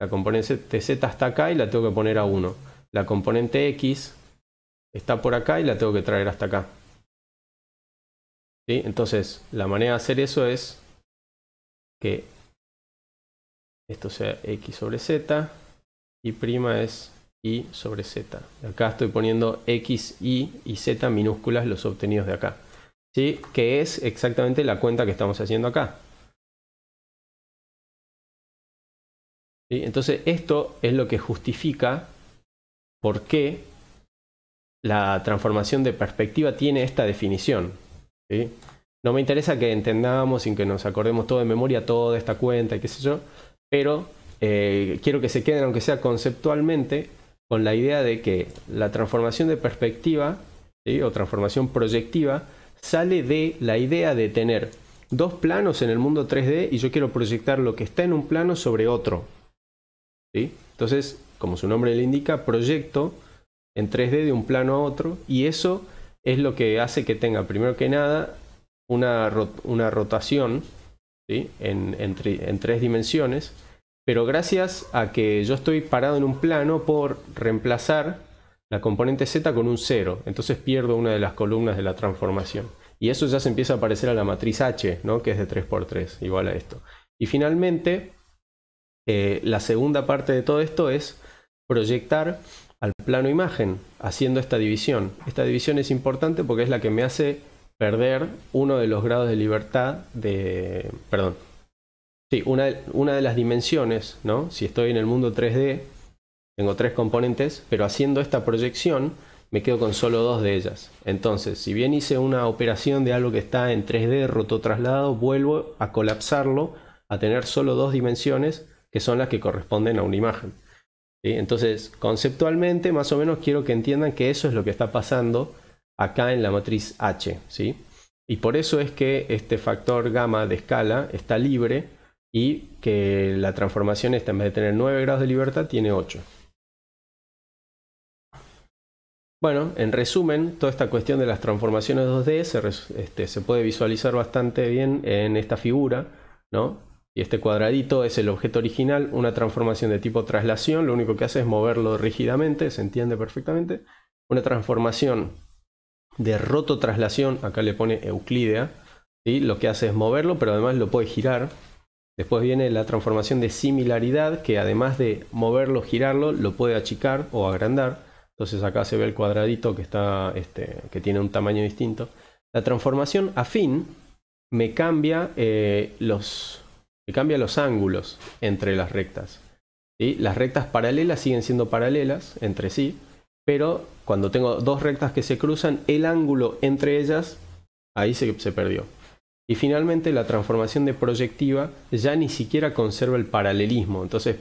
La componente z está acá y la tengo que poner a 1. La componente x está por acá y la tengo que traer hasta acá. Entonces, la manera de hacer eso es que esto sea x sobre z y prima es y sobre z. Acá estoy poniendo x, y y z minúsculas los obtenidos de acá. ¿Sí? Que es exactamente la cuenta que estamos haciendo acá. Entonces, esto es lo que justifica por qué la transformación de perspectiva tiene esta definición. No me interesa que entendamos sin que nos acordemos todo de memoria, toda esta cuenta y qué sé yo, pero eh, quiero que se queden, aunque sea conceptualmente, con la idea de que la transformación de perspectiva o transformación proyectiva sale de la idea de tener dos planos en el mundo 3D y yo quiero proyectar lo que está en un plano sobre otro. Entonces, como su nombre le indica, proyecto en 3D de un plano a otro y eso es lo que hace que tenga, primero que nada, una, una rotación en, en, tres dimensiones, pero gracias a que yo estoy parado en un plano, por reemplazar la componente z con un 0, entonces pierdo una de las columnas de la transformación. Y eso ya se empieza a parecer a la matriz H, ¿no? que es de 3x3, igual a esto. Y finalmente, eh, la segunda parte de todo esto es proyectar al plano imagen, haciendo esta división. Esta división es importante porque es la que me hace perder uno de los grados de libertad de... Perdón. Sí, una de, una de las dimensiones, ¿no? Si estoy en el mundo 3D, tengo tres componentes, pero haciendo esta proyección me quedo con solo dos de ellas. Entonces, si bien hice una operación de algo que está en 3D roto traslado, vuelvo a colapsarlo, a tener solo dos dimensiones que son las que corresponden a una imagen. Entonces, conceptualmente, más o menos quiero que entiendan que eso es lo que está pasando acá en la matriz H. ¿sí? Y por eso es que este factor gamma de escala está libre y que la transformación esta, en vez de tener 9 grados de libertad, tiene 8. Bueno, en resumen, toda esta cuestión de las transformaciones 2D se, este, se puede visualizar bastante bien en esta figura, ¿no? Y este cuadradito es el objeto original, una transformación de tipo traslación, lo único que hace es moverlo rígidamente, se entiende perfectamente. Una transformación de roto traslación, acá le pone Euclidea, y lo que hace es moverlo, pero además lo puede girar. Después viene la transformación de similaridad, que además de moverlo, girarlo, lo puede achicar o agrandar. Entonces acá se ve el cuadradito que, está, este, que tiene un tamaño distinto. La transformación afín me cambia eh, los, cambia los ángulos entre las rectas. y Las rectas paralelas siguen siendo paralelas entre sí, pero cuando tengo dos rectas que se cruzan, el ángulo entre ellas ahí se, perdió. Y finalmente la transformación de proyectiva ya ni siquiera conserva el paralelismo. Entonces,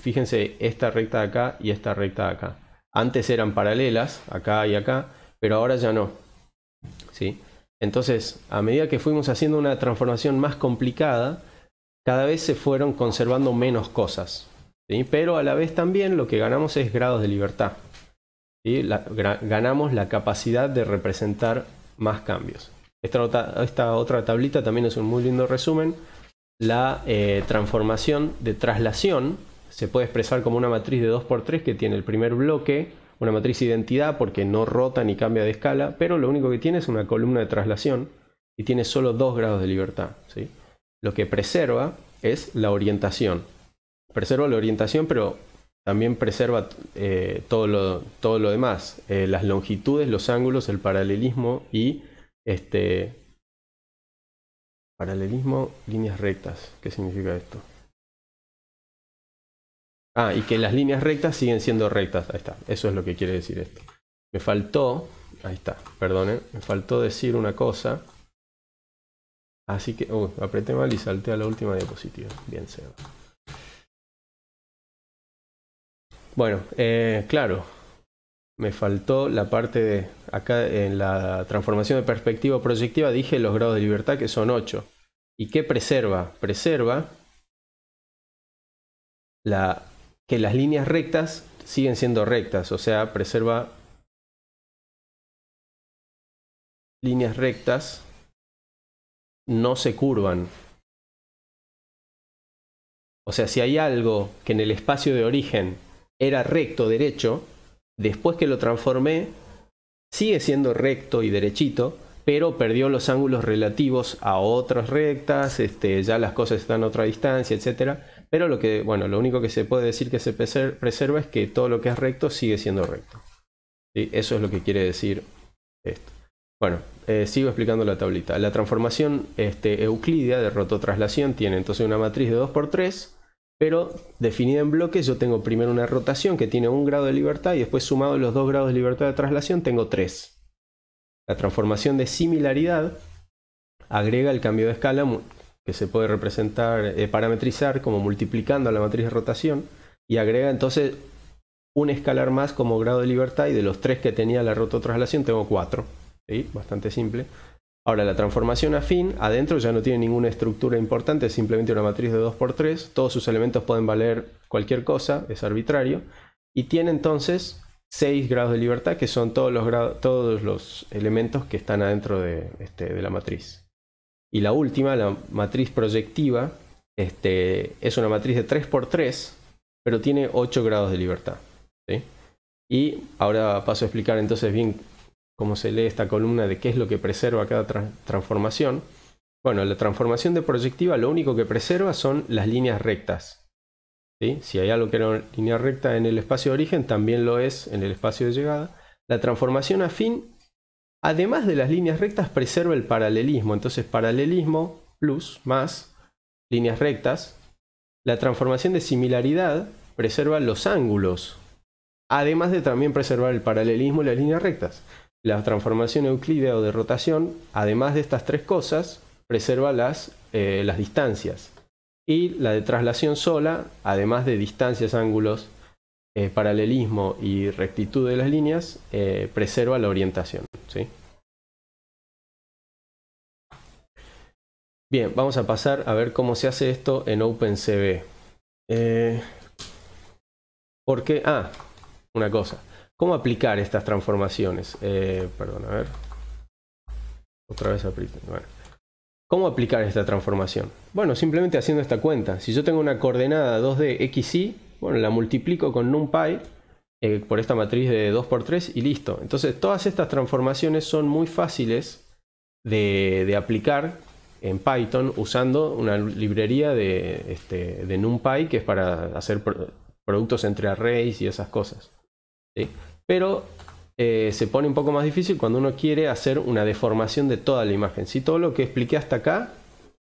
fíjense, esta recta de acá y esta recta de acá. Antes eran paralelas, acá y acá, pero ahora ya no. ¿Sí? Entonces, a medida que fuimos haciendo una transformación más complicada, cada vez se fueron conservando menos cosas. Pero a la vez también lo que ganamos es grados de libertad. y ganamos la capacidad de representar más cambios. Esta, esta, otra tablita también es un muy lindo resumen. La eh, transformación de traslación se puede expresar como una matriz de 2x3 que tiene el primer bloque, una matriz identidad porque no rota ni cambia de escala, pero lo único que tiene es una columna de traslación y tiene solo dos grados de libertad. ¿sí? lo que preserva es la orientación. Preserva la orientación, pero también preserva eh, todo, lo, demás, eh, las longitudes, los ángulos, el paralelismo y este... Paralelismo, líneas rectas. ¿Qué significa esto? Ah, y que las líneas rectas siguen siendo rectas. Ahí está. Eso es lo que quiere decir esto. Me faltó, ahí está, perdone, me faltó decir una cosa. Así que, uh, apreté mal y salté a la última diapositiva. Bien, Seba. Bueno, eh, claro, me faltó la parte de, acá en la transformación de perspectiva proyectiva dije los grados de libertad que son 8. ¿Y qué preserva? Preserva la, que las líneas rectas siguen siendo rectas, o sea, preserva líneas rectas no se curvan. O sea, si hay algo que en el espacio de origen era recto, derecho, después que lo transformé, sigue siendo recto y derechito, pero perdió los ángulos relativos a otras rectas, este, ya las cosas están a otra distancia, Etcétera, Pero lo que, bueno, lo único que se puede decir que se preserva es que todo lo que es recto sigue siendo recto. Eso es lo que quiere decir esto. Bueno, eh, sigo explicando la tablita. La transformación este, de rototraslación tiene entonces una matriz de 2 por 3 pero definida en bloques yo tengo primero una rotación que tiene un grado de libertad y después sumado los dos grados de libertad de traslación tengo 3. La transformación de similaridad agrega el cambio de escala que se puede representar, eh, parametrizar como multiplicando a la matriz de rotación y agrega entonces un escalar más como grado de libertad y de los 3 que tenía la rototraslación tengo 4 bastante simple. Ahora, la transformación afín adentro ya no tiene ninguna estructura importante, es simplemente una matriz de 2x3, todos sus elementos pueden valer cualquier cosa, es arbitrario, y tiene entonces 6 grados de libertad, que son todos los, todos los elementos que están adentro este, de, la matriz. Y la última, la matriz proyectiva, este, es una matriz de 3x3, pero tiene 8 grados de libertad. Y ahora paso a explicar entonces bien como se lee esta columna de qué es lo que preserva cada transformación, bueno, la transformación de proyectiva lo único que preserva son las líneas rectas. Si hay algo que era una línea recta en el espacio de origen, también lo es en el espacio de llegada. La transformación afín, además de las líneas rectas, preserva el paralelismo. Entonces, paralelismo plus más líneas rectas. La transformación de similaridad preserva los ángulos, además de también preservar el paralelismo y las líneas rectas. La transformación euclidea o de rotación, además de estas tres cosas, preserva eh, las, distancias. Y la de traslación sola, además de distancias, ángulos, eh, paralelismo y rectitud de las líneas, eh, preserva la orientación. ¿sí? Bien, vamos a pasar a ver cómo se hace esto en OpenCV. ¿Por porque, ah, una cosa. ¿Cómo aplicar estas transformaciones? Eh, perdón, a ver. Otra vez aplico. ¿Cómo aplicar esta transformación? Bueno, simplemente haciendo esta cuenta. Si yo tengo una coordenada 2D XY, bueno, la multiplico con NumPy eh, por esta matriz de 2x3 y listo. Entonces, todas estas transformaciones son muy fáciles de, aplicar en Python usando una librería de, este, NumPy que es para hacer productos entre arrays y esas cosas. Pero eh, se pone un poco más difícil cuando uno quiere hacer una deformación de toda la imagen. Si todo lo que expliqué hasta acá,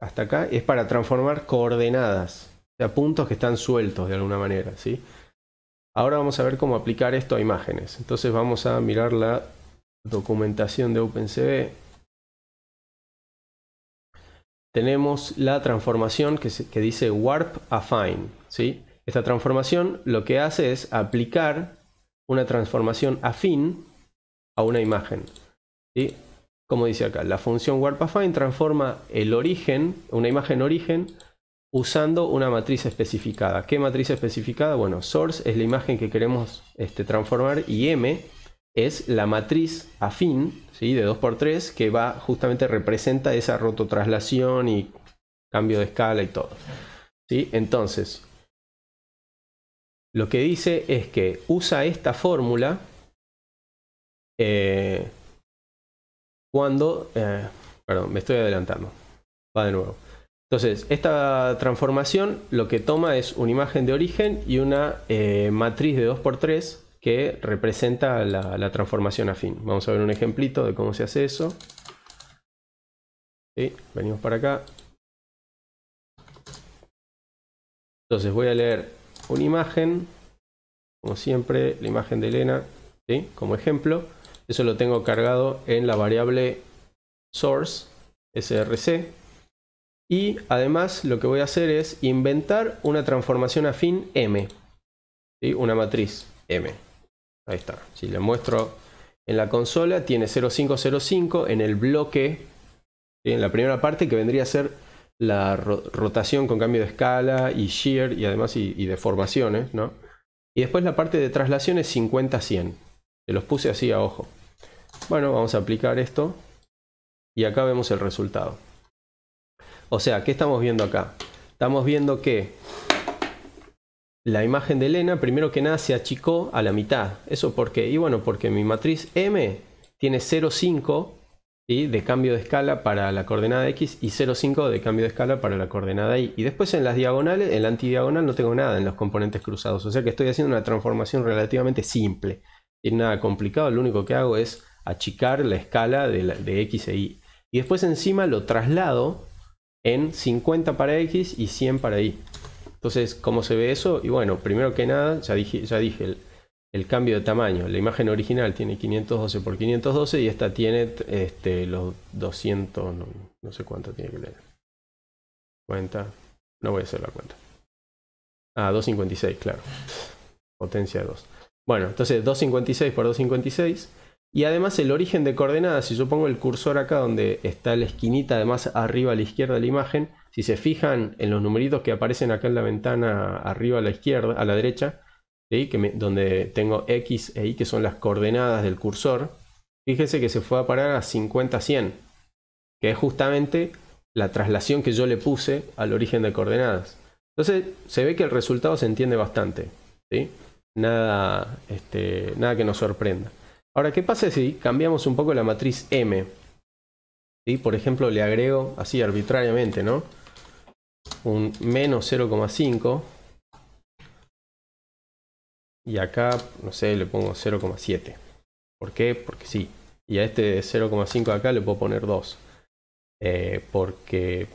hasta acá es para transformar coordenadas, o sea, puntos que están sueltos de alguna manera, Ahora vamos a ver cómo aplicar esto a imágenes. Entonces vamos a mirar la documentación de OpenCV. Tenemos la transformación que, dice Warp Affine. ¿sí? Esta transformación lo que hace es aplicar una transformación afín a una imagen. y Como dice acá, la función warpAffine transforma el origen, una imagen origen, usando una matriz especificada. ¿Qué matriz especificada? Bueno, source es la imagen que queremos este, transformar y M es la matriz afín ¿sí? de 2x3 que va justamente representa esa rototraslación y cambio de escala y todo. ¿sí? Entonces, lo que dice es que usa esta fórmula eh, cuando... Eh, perdón, me estoy adelantando. Va de nuevo. Entonces, esta transformación lo que toma es una imagen de origen y una eh, matriz de 2x3 que representa la, transformación afín. Vamos a ver un ejemplito de cómo se hace eso. Venimos para acá. Entonces voy a leer una imagen, como siempre, la imagen de Elena, ¿sí? como ejemplo. Eso lo tengo cargado en la variable source src. Y además lo que voy a hacer es inventar una transformación afín M. ¿sí? Una matriz M. Ahí está. Si le muestro en la consola, tiene 0505 en el bloque, en la primera parte que vendría a ser la rotación con cambio de escala y shear y además y, deformaciones, ¿no? Y después la parte de es 50-100. Se los puse así a ojo. Bueno, vamos a aplicar esto y acá vemos el resultado. O sea, ¿qué estamos viendo acá? Estamos viendo que la imagen de Elena, primero que nada, se achicó a la mitad. ¿Eso por qué? Y bueno, porque mi matriz M tiene 0,5 y de cambio de escala para la coordenada X y 0,5 de cambio de escala para la coordenada Y. Y después en las diagonales, en la antidiagonal no tengo nada en los componentes cruzados, o sea que estoy haciendo una transformación relativamente simple. Es nada complicado, lo único que hago es achicar la escala de, X e Y. Y después encima lo traslado en 50 para X y 100 para Y. Entonces, ¿cómo se ve eso? Y bueno, primero que nada, ya dije, ya dije el cambio de tamaño. La imagen original tiene 512 x 512 y esta tiene este, los 200, no, sé cuánto tiene que leer Cuenta, no voy a hacer la cuenta. Ah, 256, claro. Potencia 2. Bueno, entonces 256 por 256. Y además el origen de coordenadas, si yo pongo el cursor acá donde está la esquinita, además arriba a la izquierda de la imagen, si se fijan en los numeritos que aparecen acá en la ventana arriba a la izquierda, a la derecha, donde tengo X e Y que son las coordenadas del cursor, Fíjese que se fue a parar a 50-100, que es justamente la traslación que yo le puse al origen de coordenadas. Entonces se ve que el resultado se entiende bastante. Nada, este, nada que nos sorprenda. Ahora, ¿qué pasa si cambiamos un poco la matriz M? Por ejemplo, le agrego así arbitrariamente, ¿no? Un menos 0,5 y acá, no sé, le pongo 0,7. ¿Por qué? Porque sí. Y a este 0,5 acá le puedo poner 2. Eh, porque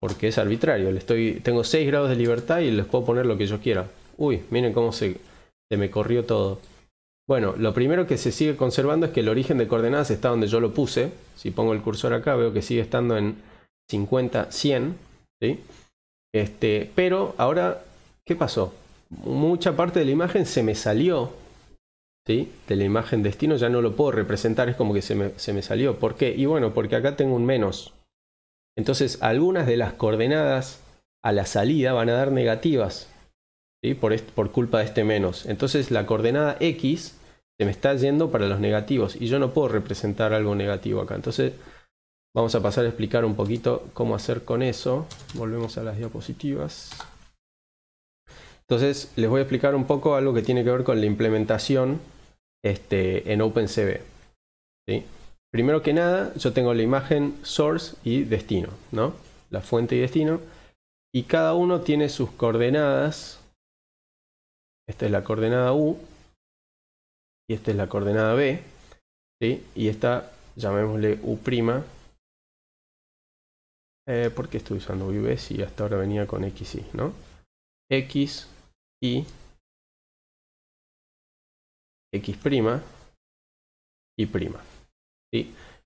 porque es arbitrario. Le estoy, tengo 6 grados de libertad y les puedo poner lo que yo quiera. Uy, miren cómo se, se, me corrió todo. Bueno, lo primero que se sigue conservando es que el origen de coordenadas está donde yo lo puse. Si pongo el cursor acá veo que sigue estando en 50, 100. ¿sí? Este, pero ahora, ¿qué pasó? mucha parte de la imagen se me salió. ¿Sí? De la imagen destino ya no lo puedo representar, es como que se me, se me salió. ¿Por qué? Y bueno, porque acá tengo un menos. Entonces, algunas de las coordenadas a la salida van a dar negativas ¿sí? por, por, culpa de este menos. Entonces, la coordenada x se me está yendo para los negativos y yo no puedo representar algo negativo acá. Entonces, vamos a pasar a explicar un poquito cómo hacer con eso. Volvemos a las diapositivas. Entonces les voy a explicar un poco algo que tiene que ver con la implementación este, en OpenCV. Primero que nada, yo tengo la imagen source y destino, La fuente y destino. Y cada uno tiene sus coordenadas. Esta es la coordenada U y esta es la coordenada B. Y esta llamémosle U'. Eh, ¿Por qué estoy usando V si hasta ahora venía con XY, no? X y x' y prima.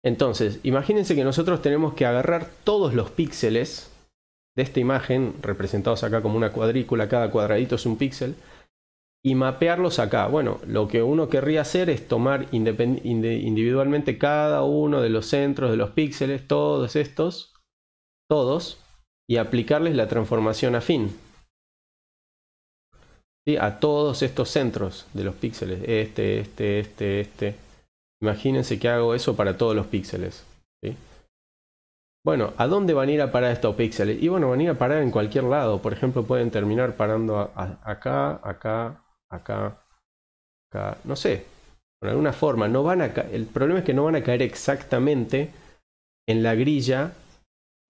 Entonces, imagínense que nosotros tenemos que agarrar todos los píxeles de esta imagen, representados acá como una cuadrícula, cada cuadradito es un píxel, y mapearlos acá. Bueno, lo que uno querría hacer es tomar individualmente cada uno de los centros de los píxeles, todos estos, todos, y aplicarles la transformación afín a todos estos centros de los píxeles. Este, este, este, este. Imagínense que hago eso para todos los píxeles. Bueno, ¿a dónde van a ir a parar estos píxeles? Y bueno, van a ir a parar en cualquier lado. Por ejemplo, pueden terminar parando acá, acá, acá, acá. No sé. Por alguna forma, no van a el problema es que no van a caer exactamente en la grilla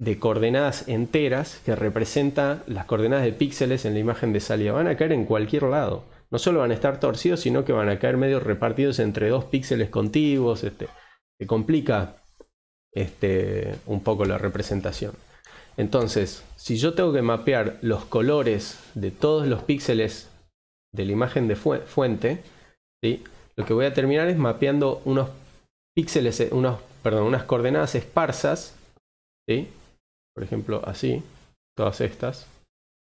de coordenadas enteras que representa las coordenadas de píxeles en la imagen de salida. Van a caer en cualquier lado. No solo van a estar torcidos, sino que van a caer medio repartidos entre dos píxeles contiguos. Este, que complica este, un poco la representación. Entonces, si yo tengo que mapear los colores de todos los píxeles de la imagen de fuente, ¿sí? lo que voy a terminar es mapeando unos píxeles, eh, unos, perdón, unas coordenadas esparsas, por ejemplo, así, todas estas.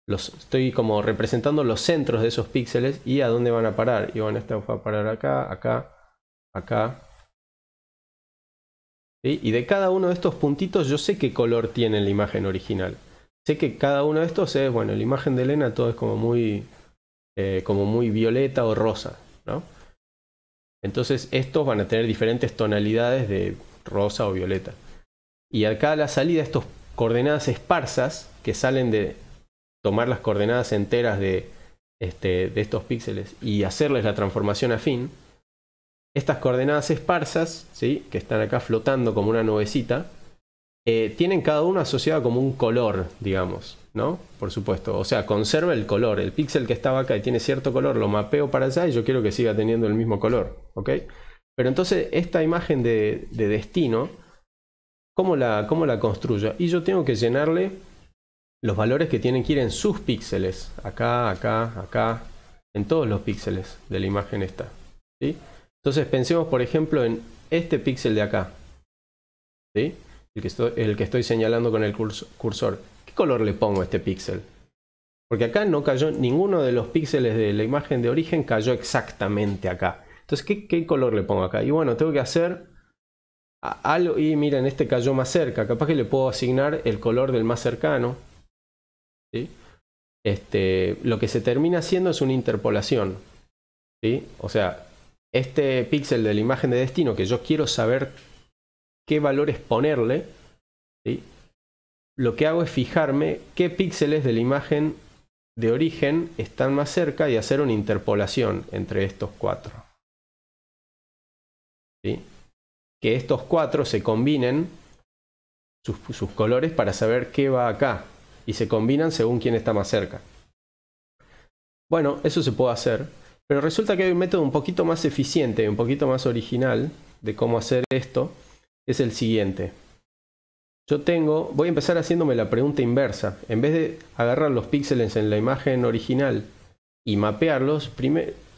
Los, estoy como representando los centros de esos píxeles y a dónde van a parar. Y bueno, esta va a parar acá, acá, acá. Y de cada uno de estos puntitos yo sé qué color tiene la imagen original. Sé que cada uno de estos es, bueno, la imagen de Elena todo es como muy, eh, como muy violeta o rosa, Entonces estos van a tener diferentes tonalidades de rosa o violeta. Y acá la salida estos coordenadas esparsas que salen de tomar las coordenadas enteras de, este, de estos píxeles y hacerles la transformación afín, estas coordenadas esparsas, ¿sí? que están acá flotando como una nubecita, eh, tienen cada una asociada como un color, digamos, ¿no? Por supuesto. O sea, conserva el color. El píxel que estaba acá y tiene cierto color, lo mapeo para allá y yo quiero que siga teniendo el mismo color, ¿ok? Pero entonces esta imagen de destino cómo la, cómo la construyo. Y yo tengo que llenarle los valores que tienen que ir en sus píxeles. Acá, acá, acá, en todos los píxeles de la imagen esta. ¿sí? Entonces pensemos por ejemplo en este píxel de acá. El, que estoy, el, que estoy, señalando con el cursor. ¿Qué color le pongo a este píxel? Porque acá no cayó, ninguno de los píxeles de la imagen de origen cayó exactamente acá. Entonces, qué color le pongo acá? Y bueno, tengo que hacer y miren, este cayó más cerca. Capaz que le puedo asignar el color del más cercano. Este, lo que se termina haciendo es una interpolación. O sea, este píxel de la imagen de destino que yo quiero saber qué valores ponerle, lo que hago es fijarme qué píxeles de la imagen de origen están más cerca y hacer una interpolación entre estos cuatro. que estos cuatro se combinen sus, colores para saber qué va acá. Y se combinan según quién está más cerca. Bueno, eso se puede hacer. Pero resulta que hay un método un poquito más eficiente, un poquito más original de cómo hacer esto. Es el siguiente. Yo tengo, voy a empezar haciéndome la pregunta inversa. En vez de agarrar los píxeles en la imagen original y mapearlos,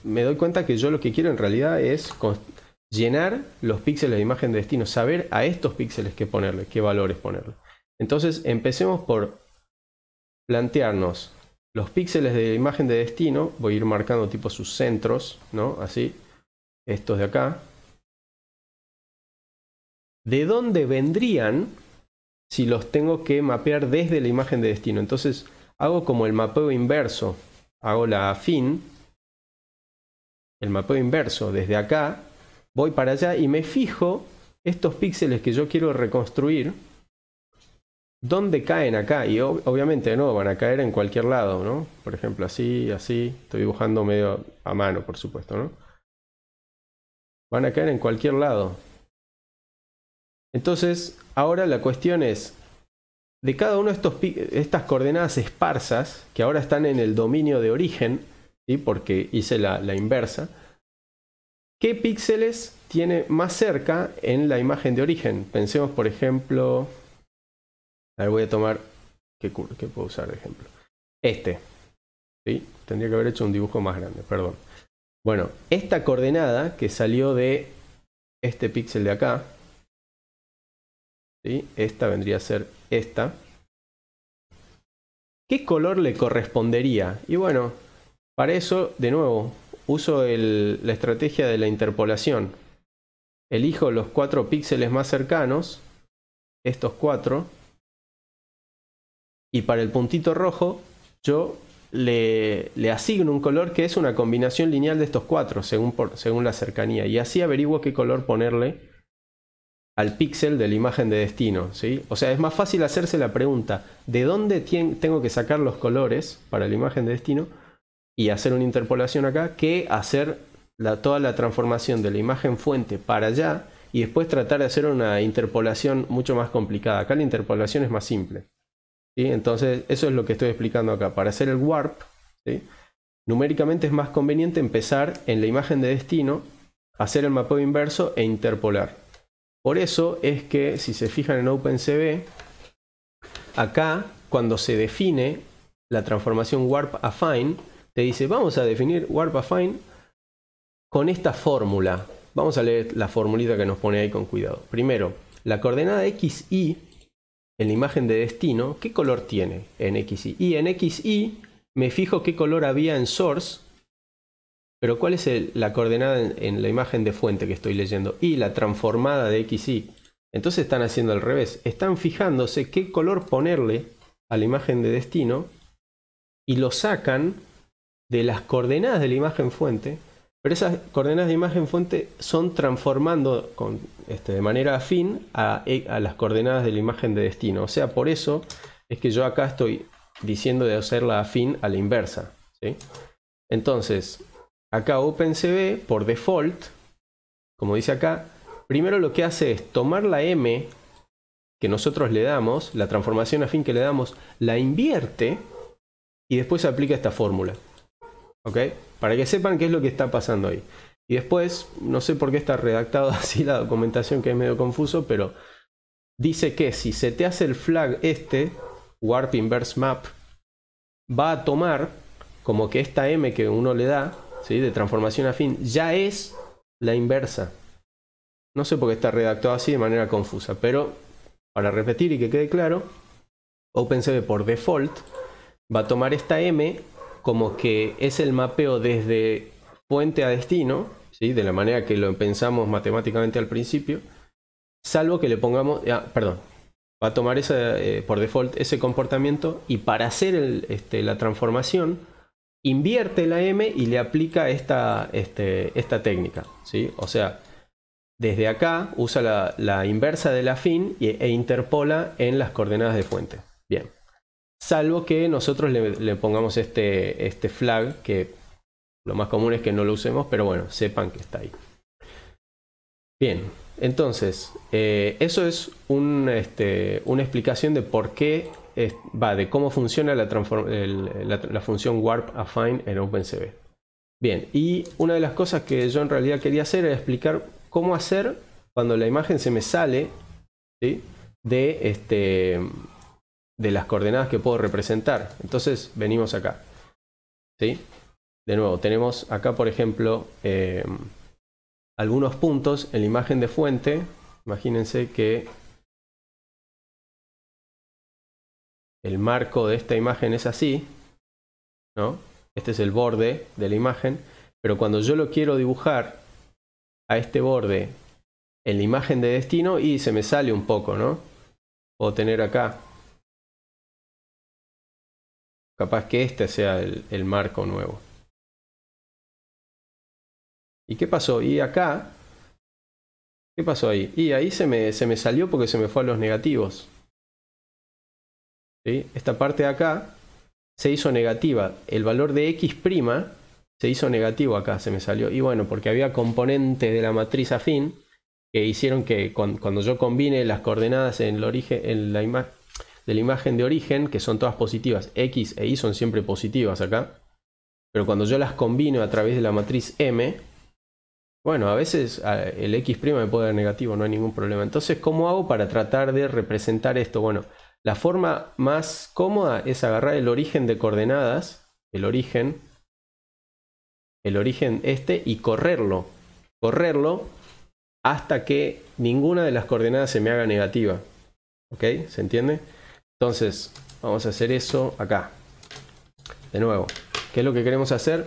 me doy cuenta que yo lo que quiero en realidad es llenar los píxeles de imagen de destino, saber a estos píxeles qué ponerle, qué valores ponerle. Entonces empecemos por plantearnos los píxeles de imagen de destino, voy a ir marcando tipo sus centros, ¿no? Así, estos de acá. ¿De dónde vendrían si los tengo que mapear desde la imagen de destino? Entonces hago como el mapeo inverso, hago la afin el mapeo inverso desde acá voy para allá y me fijo estos píxeles que yo quiero reconstruir, ¿dónde caen acá? Y obviamente no, van a caer en cualquier lado, ¿no? Por ejemplo, así, así, estoy dibujando medio a mano, por supuesto, ¿no? Van a caer en cualquier lado. Entonces, ahora la cuestión es, de cada uno de estos, estas coordenadas esparsas, que ahora están en el dominio de origen, ¿sí? porque hice la inversa, qué píxeles tiene más cerca en la imagen de origen. Pensemos, por ejemplo, a ver, voy a tomar, ¿qué, qué puedo usar de ejemplo? Este. ¿Sí? Tendría que haber hecho un dibujo más grande, perdón. Bueno, esta coordenada que salió de este píxel de acá, ¿sí? esta vendría a ser esta. ¿Qué color le correspondería? Y bueno, para eso, de nuevo, uso la estrategia de la interpolación. Elijo los cuatro píxeles más cercanos, estos cuatro, y para el puntito rojo yo le, asigno un color que es una combinación lineal de estos cuatro, según, según la cercanía, y así averiguo qué color ponerle al píxel de la imagen de destino. ¿sí? O sea, es más fácil hacerse la pregunta, ¿de dónde tengo que sacar los colores para la imagen de destino? y hacer una interpolación acá que hacer la, toda la transformación de la imagen fuente para allá y después tratar de hacer una interpolación mucho más complicada. Acá la interpolación es más simple. y Entonces, eso es lo que estoy explicando acá. Para hacer el warp, numéricamente es más conveniente empezar en la imagen de destino, hacer el mapeo inverso e interpolar. Por eso es que, si se fijan en OpenCV, acá, cuando se define la transformación warp affine, te dice, vamos a definir warp con esta fórmula. Vamos a leer la formulita que nos pone ahí con cuidado. Primero, la coordenada x, y en la imagen de destino, ¿qué color tiene en x, y? en x, y me fijo qué color había en source, pero cuál es la coordenada en, en, la imagen de fuente que estoy leyendo, y la transformada de x, Entonces están haciendo al revés, están fijándose qué color ponerle a la imagen de destino y lo sacan de las coordenadas de la imagen fuente, pero esas coordenadas de imagen fuente son transformando con, este, de manera afín e, a, las coordenadas de la imagen de destino. O sea, por eso es que yo acá estoy diciendo de hacerla afín a la inversa. Entonces, acá OpenCV por default, como dice acá, primero lo que hace es tomar la M que nosotros le damos, la transformación afín que le damos, la invierte y después aplica esta fórmula. Para que sepan qué es lo que está pasando ahí. Y después, no sé por qué está redactado así la documentación, que es medio confuso, pero dice que si se te hace el flag este, Warp Inverse Map, va a tomar como que esta M que uno le da, ¿sí? de transformación a fin, ya es la inversa. No sé por qué está redactado así de manera confusa, pero para repetir y que quede claro, OpenCV por default va a tomar esta M como que es el mapeo desde fuente a destino, ¿sí? de la manera que lo pensamos matemáticamente al principio, salvo que le pongamos, ya, ah, perdón, va a tomar ese, eh, por default ese comportamiento y para hacer este, la transformación invierte la M y le aplica esta, este, técnica. ¿sí? O sea, desde acá usa la, inversa de la fin e, e interpola en las coordenadas de fuente. Bien salvo que nosotros le, pongamos este, este flag, que lo más común es que no lo usemos, pero bueno, sepan que está ahí. Bien, entonces, eh, eso es este, una explicación de por qué va, de cómo funciona la, la, función warp affine en OpenCV. Bien, y una de las cosas que yo en realidad quería hacer era explicar cómo hacer cuando la imagen se me sale de, este, de las coordenadas que puedo representar. Entonces venimos acá. ¿Sí? De nuevo, tenemos acá, por ejemplo, eh, algunos puntos en la imagen de fuente. Imagínense que el marco de esta imagen es así, ¿no? Este es el borde de la imagen, pero cuando yo lo quiero dibujar a este borde en la imagen de destino y se me sale un poco, ¿no? Puedo tener acá Capaz que este sea el, marco nuevo. ¿Y qué pasó? Y acá, ¿qué pasó ahí? Y ahí se me, salió porque se me fue a los negativos. Esta parte de acá se hizo negativa. El valor de x' se hizo negativo acá, se me salió. Y bueno, porque había componentes de la matriz afín que hicieron que cuando yo combine las coordenadas en, el origen, en la imagen de la imagen de origen, que son todas positivas, X e Y son siempre positivas acá, pero cuando yo las combino a través de la matriz M, bueno, a veces ah, el X' me puede dar negativo, no hay ningún problema. Entonces, ¿cómo hago para tratar de representar esto? Bueno, la forma más cómoda es agarrar el origen de coordenadas, el origen, el origen este, y correrlo. Correrlo hasta que ninguna de las coordenadas se me haga negativa. ¿Ok? ¿Se entiende? Entonces, vamos a hacer eso acá. De nuevo, ¿qué es lo que queremos hacer?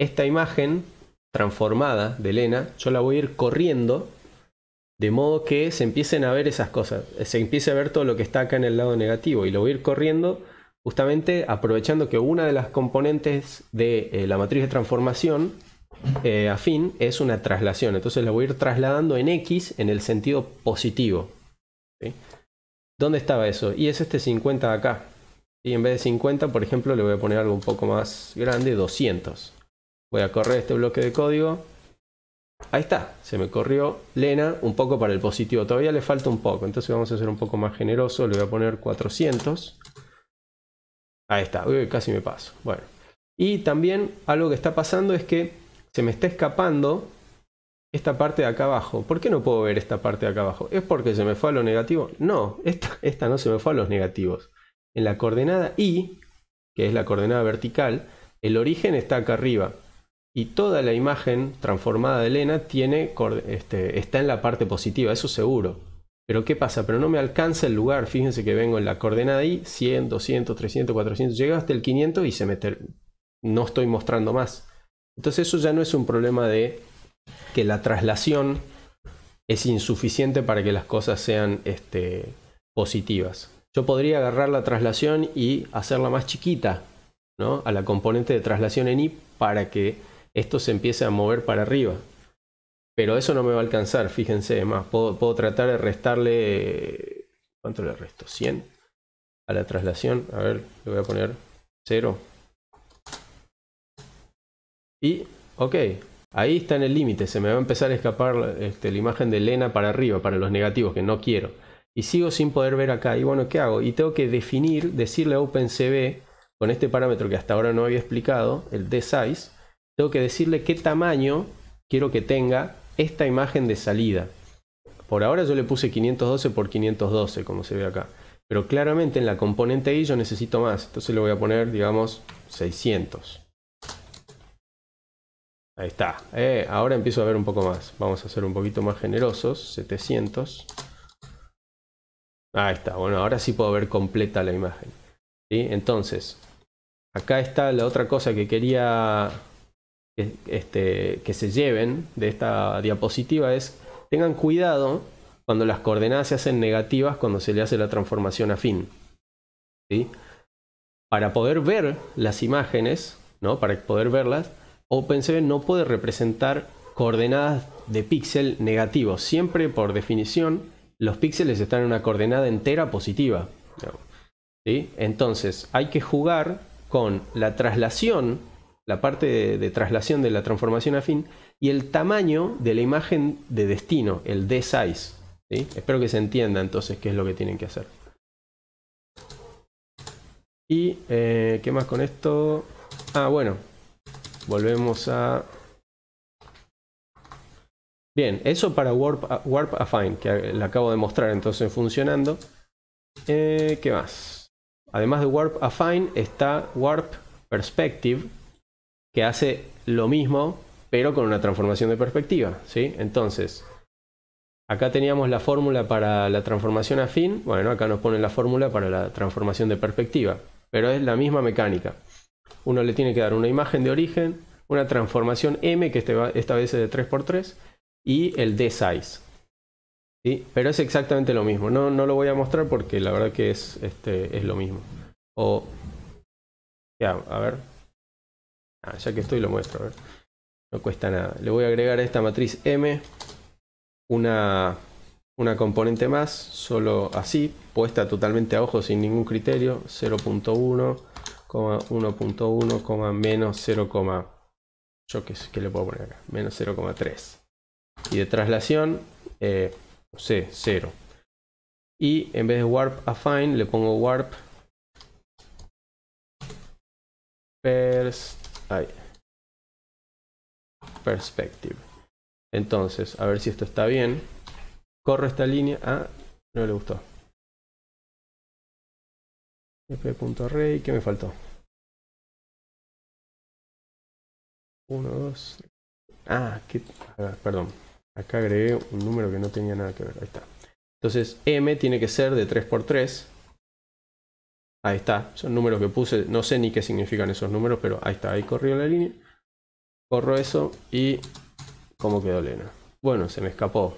Esta imagen transformada de Elena, yo la voy a ir corriendo de modo que se empiecen a ver esas cosas, se empiece a ver todo lo que está acá en el lado negativo y lo voy a ir corriendo justamente aprovechando que una de las componentes de eh, la matriz de transformación eh, afín es una traslación, entonces la voy a ir trasladando en X en el sentido positivo. ¿Dónde estaba eso? Y es este 50 de acá. Y en vez de 50, por ejemplo, le voy a poner algo un poco más grande, 200. Voy a correr este bloque de código. Ahí está, se me corrió Lena un poco para el positivo. Todavía le falta un poco, entonces vamos a ser un poco más generoso. Le voy a poner 400. Ahí está, casi me paso. Bueno, y también algo que está pasando es que se me está escapando esta parte de acá abajo. ¿Por qué no puedo ver esta parte de acá abajo? ¿Es porque se me fue a lo negativo? No, esta, esta no se me fue a los negativos. En la coordenada Y, que es la coordenada vertical, el origen está acá arriba. Y toda la imagen transformada de Elena tiene, este, está en la parte positiva, eso seguro. Pero ¿qué pasa? Pero no me alcanza el lugar. Fíjense que vengo en la coordenada Y, 100, 200, 300, 400, llega hasta el 500 y se me no estoy mostrando más. Entonces eso ya no es un problema de que la traslación es insuficiente para que las cosas sean este, positivas. Yo podría agarrar la traslación y hacerla más chiquita ¿no? a la componente de traslación en y para que esto se empiece a mover para arriba. Pero eso no me va a alcanzar, fíjense más. Puedo, puedo tratar de restarle... ¿Cuánto le resto? 100 a la traslación. A ver, le voy a poner 0. Y, ok, Ahí está en el límite, se me va a empezar a escapar este, la imagen de lena para arriba, para los negativos, que no quiero. Y sigo sin poder ver acá. Y bueno, ¿qué hago? Y tengo que definir, decirle a OpenCV, con este parámetro que hasta ahora no había explicado, el dSize, tengo que decirle qué tamaño quiero que tenga esta imagen de salida. Por ahora yo le puse 512 por 512, como se ve acá. Pero claramente en la componente I yo necesito más. Entonces le voy a poner, digamos, 600. Ahí está. Eh, ahora empiezo a ver un poco más. Vamos a ser un poquito más generosos. 700. Ahí está. Bueno, ahora sí puedo ver completa la imagen. Entonces, acá está la otra cosa que quería que, este, que se lleven de esta diapositiva es tengan cuidado cuando las coordenadas se hacen negativas cuando se le hace la transformación afín. ¿Sí? Para poder ver las imágenes, ¿no? para poder verlas, OpenCV no puede representar coordenadas de píxel negativos. Siempre, por definición, los píxeles están en una coordenada entera positiva. Entonces, hay que jugar con la traslación, la parte de, traslación de la transformación afín, y el tamaño de la imagen de destino, el D-size. Espero que se entienda entonces qué es lo que tienen que hacer. Y, eh, ¿qué más con esto? Ah, bueno, Volvemos a... Bien, eso para Warp, warp Affine, que le acabo de mostrar entonces funcionando. Eh, ¿Qué más? Además de Warp Affine está Warp Perspective, que hace lo mismo, pero con una transformación de perspectiva. ¿sí? Entonces, acá teníamos la fórmula para la transformación afín. Bueno, acá nos ponen la fórmula para la transformación de perspectiva, pero es la misma mecánica uno le tiene que dar una imagen de origen, una transformación M, que este esta vez es de 3x3, y el D-Size. Pero es exactamente lo mismo. No, no, lo voy a mostrar porque la verdad que es, este, es lo mismo. O, ya, a ver. Ah, ya que estoy lo muestro. No cuesta nada. Le voy a agregar a esta matriz M una, una componente más, solo así, puesta totalmente a ojo sin ningún criterio. 0.1. 1.1, menos 0, yo qué, qué, le puedo poner acá, menos 0,3. Y de traslación, 0. Eh, y en vez de warp affine, le pongo warp perspective. Entonces, a ver si esto está bien. Corro esta línea. Ah, no le gustó rey ¿qué me faltó? 1, 2, ah, ah, perdón. Acá agregué un número que no tenía nada que ver. Ahí está. Entonces, m tiene que ser de 3 por 3. Ahí está. Son números que puse. No sé ni qué significan esos números, pero ahí está. Ahí corrió la línea. Corro eso y... ¿Cómo quedó Lena? Bueno, se me escapó.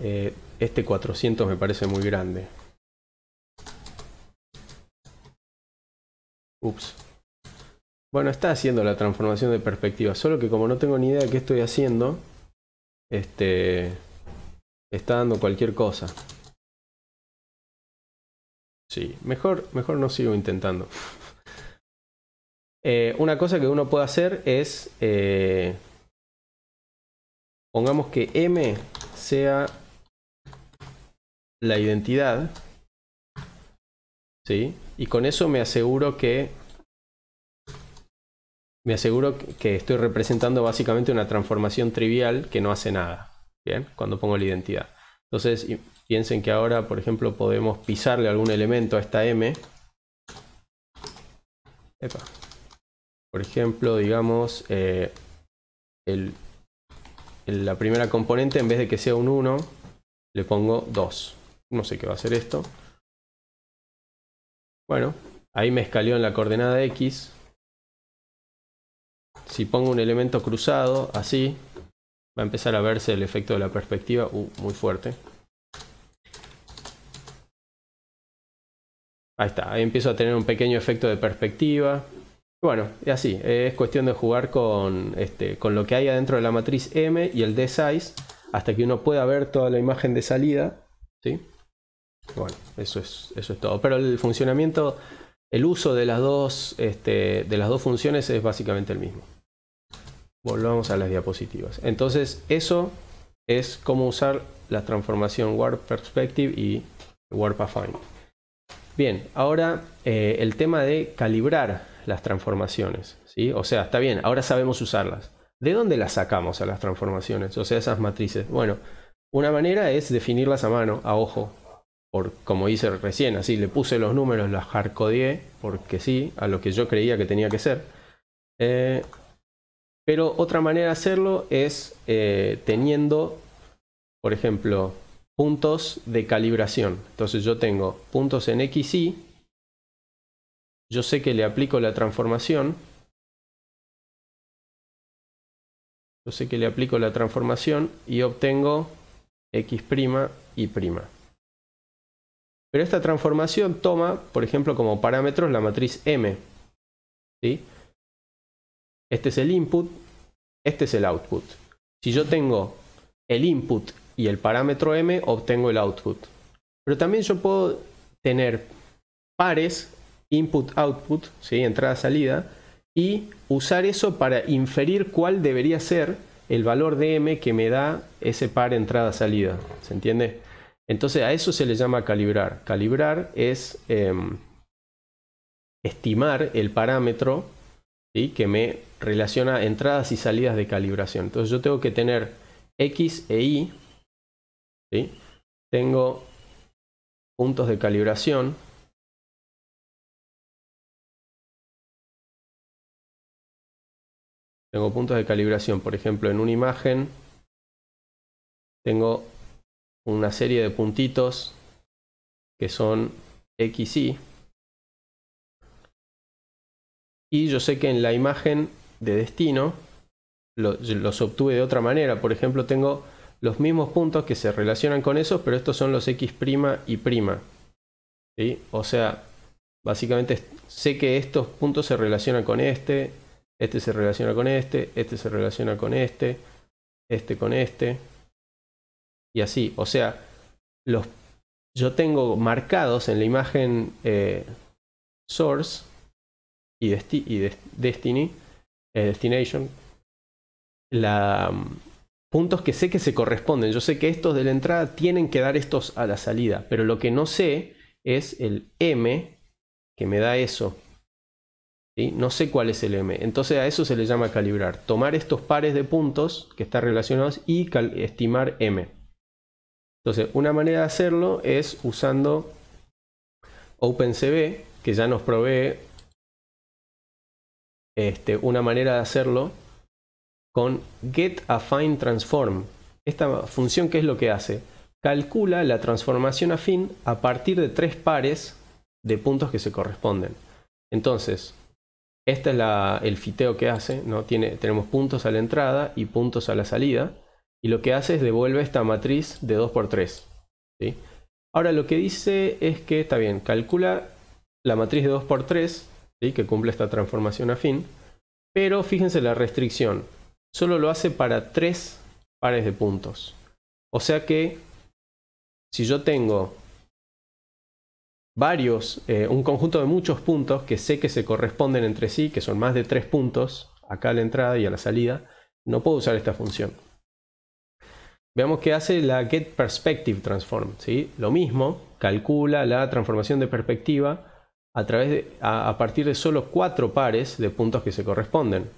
Eh, este 400 me parece muy grande. Bueno, está haciendo la transformación de perspectiva, solo que como no tengo ni idea de qué estoy haciendo, este está dando cualquier cosa. Sí, mejor, mejor no sigo intentando. Eh, una cosa que uno puede hacer es, eh, pongamos que M sea la identidad, ¿sí? Y con eso me aseguro que me aseguro que estoy representando básicamente una transformación trivial que no hace nada. Bien, cuando pongo la identidad. Entonces, piensen que ahora, por ejemplo, podemos pisarle algún elemento a esta m. Por ejemplo, digamos, eh, la primera componente, en vez de que sea un 1, le pongo 2. No sé qué va a hacer esto. Bueno, ahí me escaleó en la coordenada X. Si pongo un elemento cruzado, así, va a empezar a verse el efecto de la perspectiva uh, muy fuerte. Ahí está, ahí empiezo a tener un pequeño efecto de perspectiva. Bueno, y así, es cuestión de jugar con, este, con lo que hay adentro de la matriz M y el D-Size hasta que uno pueda ver toda la imagen de salida. ¿sí? Bueno, eso es, eso es todo. Pero el funcionamiento, el uso de las dos, este, de las dos funciones es básicamente el mismo. Volvamos a las diapositivas. Entonces, eso es cómo usar la transformación Warp Perspective y Warp Affine. Bien, ahora eh, el tema de calibrar las transformaciones. ¿sí? O sea, está bien, ahora sabemos usarlas. ¿De dónde las sacamos a las transformaciones? O sea, esas matrices. Bueno, una manera es definirlas a mano, a ojo, como hice recién, así le puse los números, las hardcodeé, porque sí, a lo que yo creía que tenía que ser. Eh, pero otra manera de hacerlo es eh, teniendo, por ejemplo, puntos de calibración. Entonces yo tengo puntos en X, Y, yo sé que le aplico la transformación, yo sé que le aplico la transformación y obtengo X' y'. Pero esta transformación toma, por ejemplo, como parámetros la matriz M. ¿sí? Este es el input, este es el output. Si yo tengo el input y el parámetro M, obtengo el output. Pero también yo puedo tener pares, input-output, ¿sí? entrada-salida, y usar eso para inferir cuál debería ser el valor de M que me da ese par entrada-salida. ¿Se entiende? Entonces a eso se le llama calibrar. Calibrar es em, estimar el parámetro que me relaciona entradas y salidas de calibración. Entonces yo tengo que tener X e Y. Tengo puntos de calibración. Tengo puntos de calibración, por ejemplo, en una imagen tengo una serie de puntitos que son X, Y. Y yo sé que en la imagen de destino los, obtuve de otra manera. Por ejemplo, tengo los mismos puntos que se relacionan con esos, pero estos son los X' y prima. O sea, básicamente sé que estos puntos se relacionan con este, este se relaciona con este, este se relaciona con este, este con este y así. O sea, los, yo tengo marcados en la imagen eh, Source y, Destiny, eh, Destination, la, mm, puntos que sé que se corresponden. Yo sé que estos de la entrada tienen que dar estos a la salida, pero lo que no sé es el M que me da eso. No sé cuál es el M. Entonces a eso se le llama calibrar. Tomar estos pares de puntos que están relacionados y estimar M. Entonces, una manera de hacerlo es usando OpenCV, que ya nos provee este, una manera de hacerlo con getAffineTransform. Esta función, ¿qué es lo que hace? Calcula la transformación afín a partir de tres pares de puntos que se corresponden. Entonces, este es el fiteo que hace, ¿no? tenemos puntos a la entrada y puntos a la salida y lo que hace es devuelve esta matriz de 2 por 3. Ahora lo que dice es que, está bien, calcula la matriz de 2 por 3, que cumple esta transformación afín, pero fíjense la restricción, solo lo hace para 3 pares de puntos. O sea que si yo tengo varios, eh, un conjunto de muchos puntos que sé que se corresponden entre sí, que son más de 3 puntos, acá a la entrada y a la salida, no puedo usar esta función. Veamos qué hace la Get Perspective Transform. ¿sí? Lo mismo, calcula la transformación de perspectiva a, través a, partir de solo cuatro pares de puntos que se corresponden.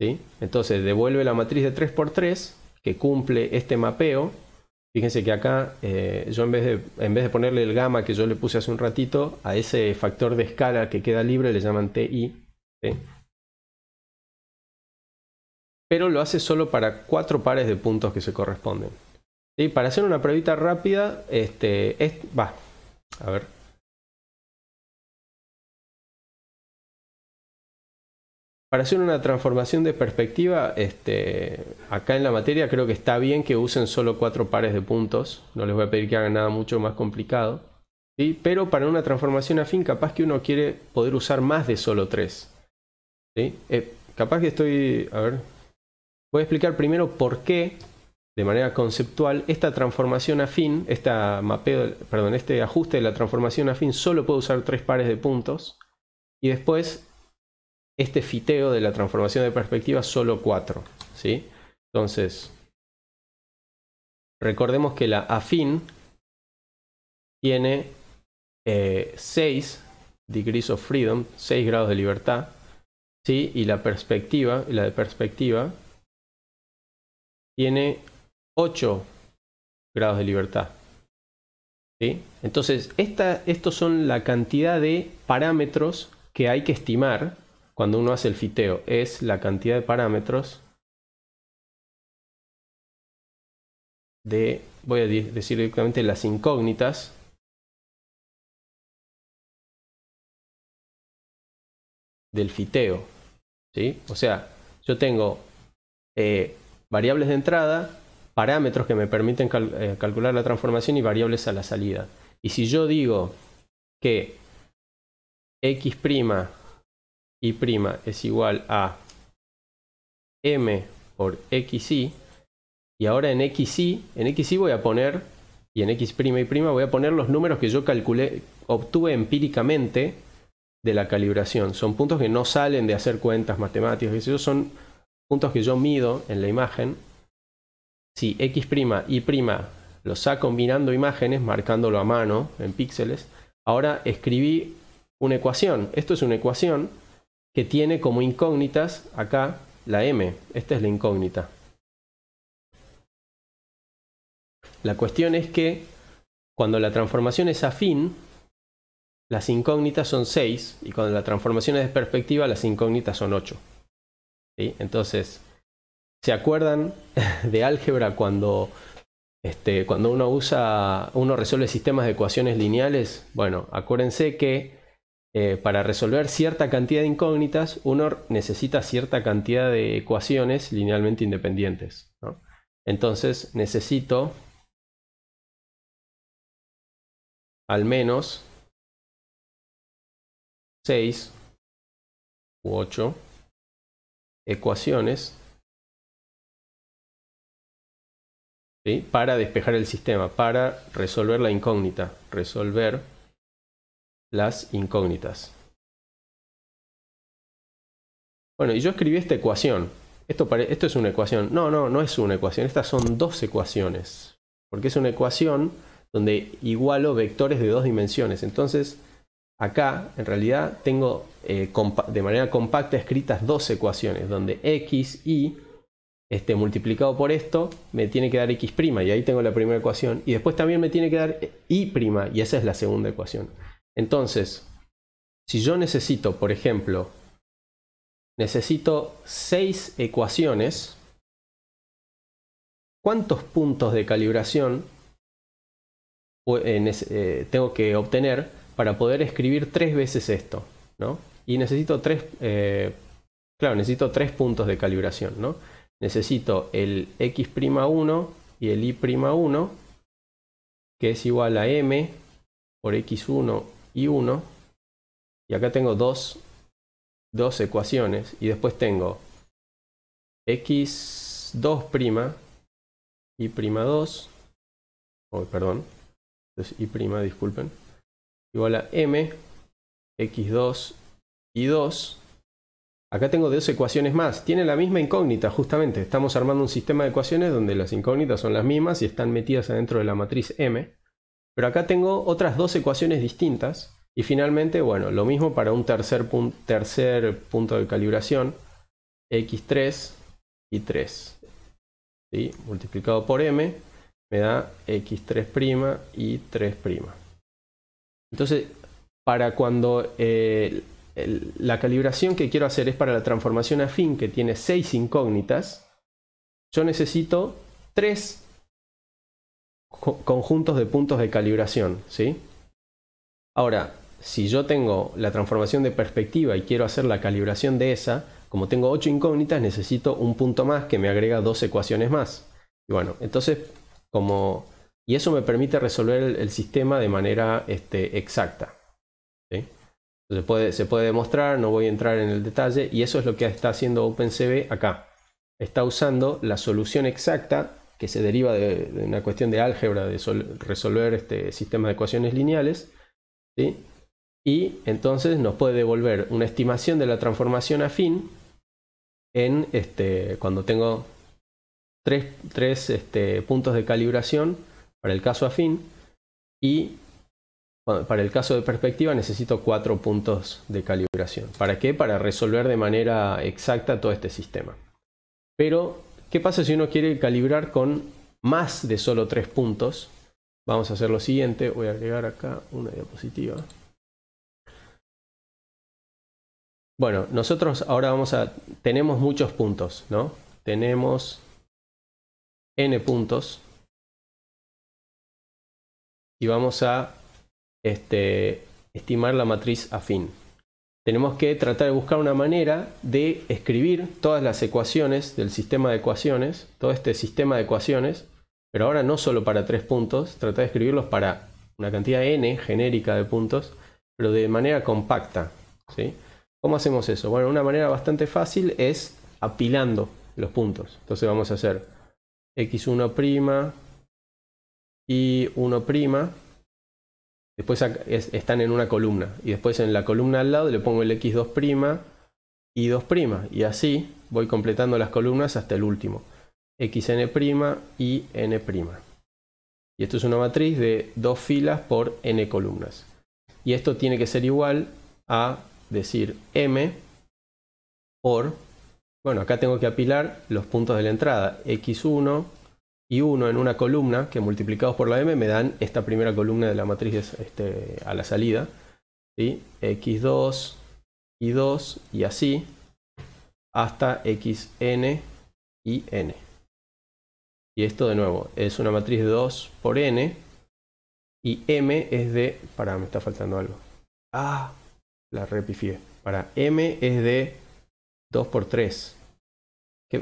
¿sí? Entonces devuelve la matriz de 3x3 que cumple este mapeo. Fíjense que acá eh, yo en vez, de, en vez de ponerle el gamma que yo le puse hace un ratito, a ese factor de escala que queda libre le llaman TI. ¿sí? pero lo hace solo para cuatro pares de puntos que se corresponden. Y Para hacer una pruebita rápida, este, va, a ver. Para hacer una transformación de perspectiva, este, acá en la materia creo que está bien que usen solo cuatro pares de puntos. No les voy a pedir que hagan nada mucho más complicado. ¿sí? Pero para una transformación afín, capaz que uno quiere poder usar más de solo tres. ¿sí? Eh, capaz que estoy... A ver, Voy a explicar primero por qué, de manera conceptual, esta transformación afín, esta mapeo, perdón, este ajuste de la transformación afín solo puede usar tres pares de puntos. Y después, este fiteo de la transformación de perspectiva solo cuatro. ¿sí? Entonces, recordemos que la afín tiene 6 eh, degrees of freedom, 6 grados de libertad, ¿sí? y la perspectiva, la de perspectiva, tiene 8 grados de libertad. ¿Sí? Entonces, esta, estos son la cantidad de parámetros que hay que estimar cuando uno hace el fiteo. Es la cantidad de parámetros de, voy a decir directamente, las incógnitas. del fiteo. ¿sí? O sea, yo tengo eh, variables de entrada, parámetros que me permiten eh, calcular la transformación y variables a la salida. Y si yo digo que x' y' es igual a m por xy, y ahora en xy, en voy a poner, y en x' y' voy a poner los números que yo calculé, obtuve empíricamente de la calibración. Son puntos que no salen de hacer cuentas matemáticas, son puntos que yo mido en la imagen, si X' y' los saco combinando imágenes, marcándolo a mano en píxeles, ahora escribí una ecuación. Esto es una ecuación que tiene como incógnitas acá la m. Esta es la incógnita. La cuestión es que cuando la transformación es afín, las incógnitas son 6 y cuando la transformación es de perspectiva, las incógnitas son 8. Entonces, ¿se acuerdan de álgebra cuando, este, cuando uno usa, uno resuelve sistemas de ecuaciones lineales? Bueno, acuérdense que eh, para resolver cierta cantidad de incógnitas, uno necesita cierta cantidad de ecuaciones linealmente independientes. Entonces necesito al menos 6 u 8 ecuaciones para despejar el sistema, para resolver la incógnita, resolver las incógnitas. Bueno, y yo escribí esta ecuación. Esto, esto es una ecuación. No, no, no es una ecuación. Estas son dos ecuaciones. Porque es una ecuación donde igualo vectores de dos dimensiones. Entonces, Acá, en realidad, tengo eh, de manera compacta escritas dos ecuaciones, donde x, y, este, multiplicado por esto, me tiene que dar x', y ahí tengo la primera ecuación. Y después también me tiene que dar y', y esa es la segunda ecuación. Entonces, si yo necesito, por ejemplo, necesito seis ecuaciones, ¿cuántos puntos de calibración eh, eh, tengo que obtener para poder escribir tres veces esto, ¿no? Y necesito tres, eh, claro, necesito tres puntos de calibración, ¿no? Necesito el x'1 y el y'1, que es igual a m por x1 y 1. Y acá tengo dos, dos ecuaciones y después tengo x2' y'2, oh, perdón, y', disculpen igual a m, x2 y 2. Acá tengo dos ecuaciones más. Tiene la misma incógnita, justamente. Estamos armando un sistema de ecuaciones donde las incógnitas son las mismas y están metidas adentro de la matriz M. Pero acá tengo otras dos ecuaciones distintas. Y finalmente, bueno, lo mismo para un tercer, tercer punto de calibración. X3 y 3. Multiplicado por M me da X3' y 3'. Entonces, para cuando eh, la calibración que quiero hacer es para la transformación afín que tiene seis incógnitas, yo necesito tres conjuntos de puntos de calibración, ¿sí? Ahora, si yo tengo la transformación de perspectiva y quiero hacer la calibración de esa, como tengo ocho incógnitas, necesito un punto más que me agrega dos ecuaciones más. Y bueno, entonces, como y eso me permite resolver el, sistema de manera este, exacta. Se, puede, se puede demostrar, no voy a entrar en el detalle, y eso es lo que está haciendo OpenCV acá. Está usando la solución exacta que se deriva de, una cuestión de álgebra, de resolver este sistema de ecuaciones lineales, y entonces nos puede devolver una estimación de la transformación afín en este, cuando tengo tres, este, puntos de calibración para el caso afín y para el caso de perspectiva necesito cuatro puntos de calibración. ¿Para qué? Para resolver de manera exacta todo este sistema. Pero, ¿qué pasa si uno quiere calibrar con más de solo tres puntos? Vamos a hacer lo siguiente, voy a agregar acá una diapositiva. Bueno, nosotros ahora vamos a... Tenemos muchos puntos, ¿no? Tenemos n puntos y vamos a este, estimar la matriz afín. Tenemos que tratar de buscar una manera de escribir todas las ecuaciones del sistema de ecuaciones, todo este sistema de ecuaciones, pero ahora no solo para tres puntos, tratar de escribirlos para una cantidad n genérica de puntos, pero de manera compacta. ¿sí? ¿Cómo hacemos eso? Bueno, una manera bastante fácil es apilando los puntos. Entonces vamos a hacer x1', y 1'. Después están en una columna. Y después en la columna al lado le pongo el x2' y 2'. Y así voy completando las columnas hasta el último. xn' y n'. Y esto es una matriz de dos filas por n columnas. Y esto tiene que ser igual a decir m por, bueno, acá tengo que apilar los puntos de la entrada, x1, y 1 en una columna, que multiplicados por la m me dan esta primera columna de la matriz este, a la salida. ¿sí? x2, y2 y así hasta xn y n. Y esto de nuevo es una matriz de 2 por n y m es de... Pará, me está faltando algo. Ah, la repifié. Para m es de 2 por 3.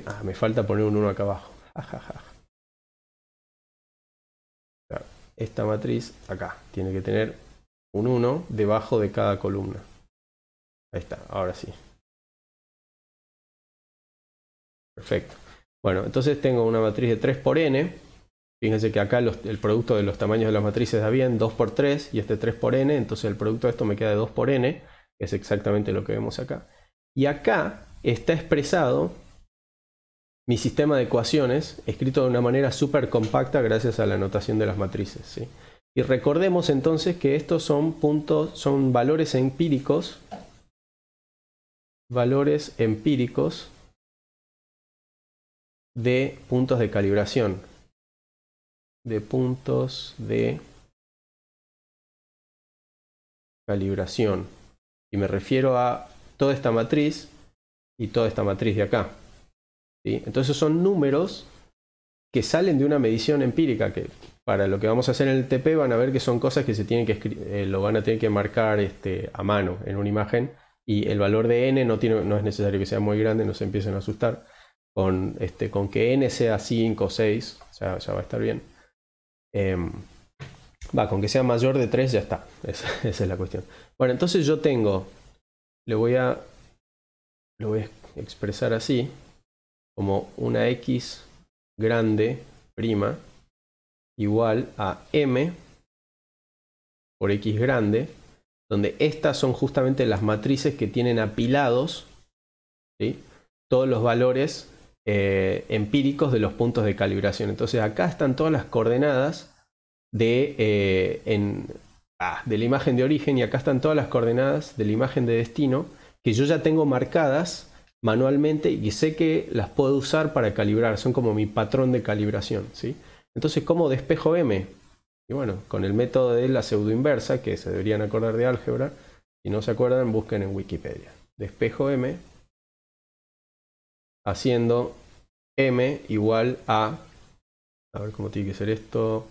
Ah, me falta poner un 1 acá abajo. Ja, esta matriz acá. Tiene que tener un 1 debajo de cada columna. Ahí está, ahora sí. Perfecto. Bueno, entonces tengo una matriz de 3 por n. Fíjense que acá el producto de los tamaños de las matrices da bien 2 por 3 y este 3 por n. Entonces el producto de esto me queda de 2 por n, que es exactamente lo que vemos acá. Y acá está expresado mi sistema de ecuaciones escrito de una manera súper compacta gracias a la notación de las matrices. Y recordemos entonces que estos son puntos, son valores empíricos, valores empíricos de puntos de calibración, de puntos de calibración. Y me refiero a toda esta matriz y toda esta matriz de acá. Entonces son números que salen de una medición empírica, que para lo que vamos a hacer en el TP van a ver que son cosas que se tienen que eh, lo van a tener que marcar este, a mano en una imagen y el valor de n no, tiene, no es necesario que sea muy grande, no se empiecen a asustar. Con, este, con que n sea 5 o 6, ya, va a estar bien. Em, va, con que sea mayor de 3 ya está. Esa, es la cuestión. Bueno, entonces yo tengo, le voy a, lo voy a expresar así como una x grande prima igual a m por x grande, donde estas son justamente las matrices que tienen apilados todos los valores eh, empíricos de los puntos de calibración. Entonces acá están todas las coordenadas de, eh, ah, de la imagen de origen y acá están todas las coordenadas de la imagen de destino que yo ya tengo marcadas manualmente y sé que las puedo usar para calibrar, son como mi patrón de calibración. ¿sí? Entonces, ¿cómo despejo M? Y bueno, con el método de la pseudo inversa que se deberían acordar de álgebra, si no se acuerdan, busquen en Wikipedia. Despejo M haciendo M igual a, a ver cómo tiene que ser esto,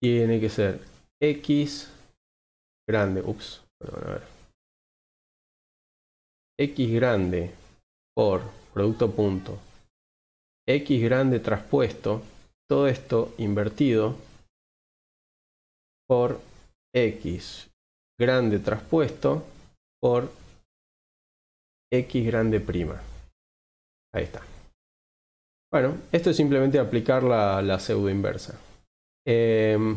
tiene que ser X grande, ups, a ver. X grande por producto punto x grande traspuesto, todo esto invertido por x grande traspuesto por x grande prima. Ahí está. Bueno, esto es simplemente aplicar la, la pseudo inversa. Em,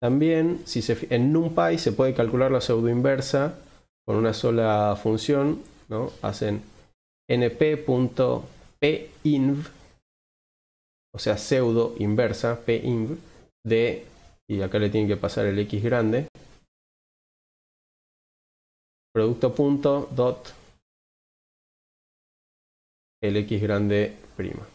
también si en NumPy se puede calcular la pseudo inversa con una sola función ¿no? Hacen np.pinv, o sea, pseudo inversa, inv de, y acá le tienen que pasar el x grande, producto punto dot el x grande prima.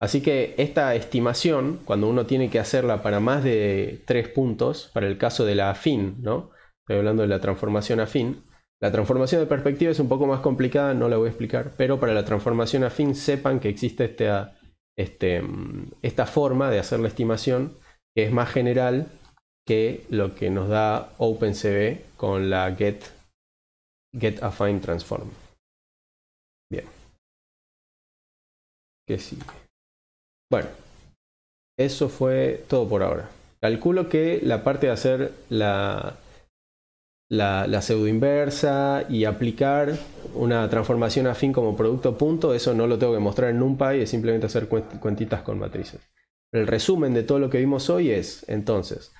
Así que esta estimación, cuando uno tiene que hacerla para más de tres puntos, para el caso de la afín, ¿no? estoy hablando de la transformación afín, la transformación de perspectiva es un poco más complicada, no la voy a explicar, pero para la transformación afín sepan que existe esta, este, ah, este mm, esta forma de hacer la estimación que es más general que lo que nos da OpenCV con la get, get affine transform. Bien. ¿Qué sigue? Bueno, eso fue todo por ahora. Calculo que la parte de hacer la la, pseudo inversa y aplicar una transformación afín como producto punto, eso no lo tengo que mostrar en NumPy, es simplemente hacer cuentitas con matrices. El resumen de todo lo que vimos hoy es, entonces,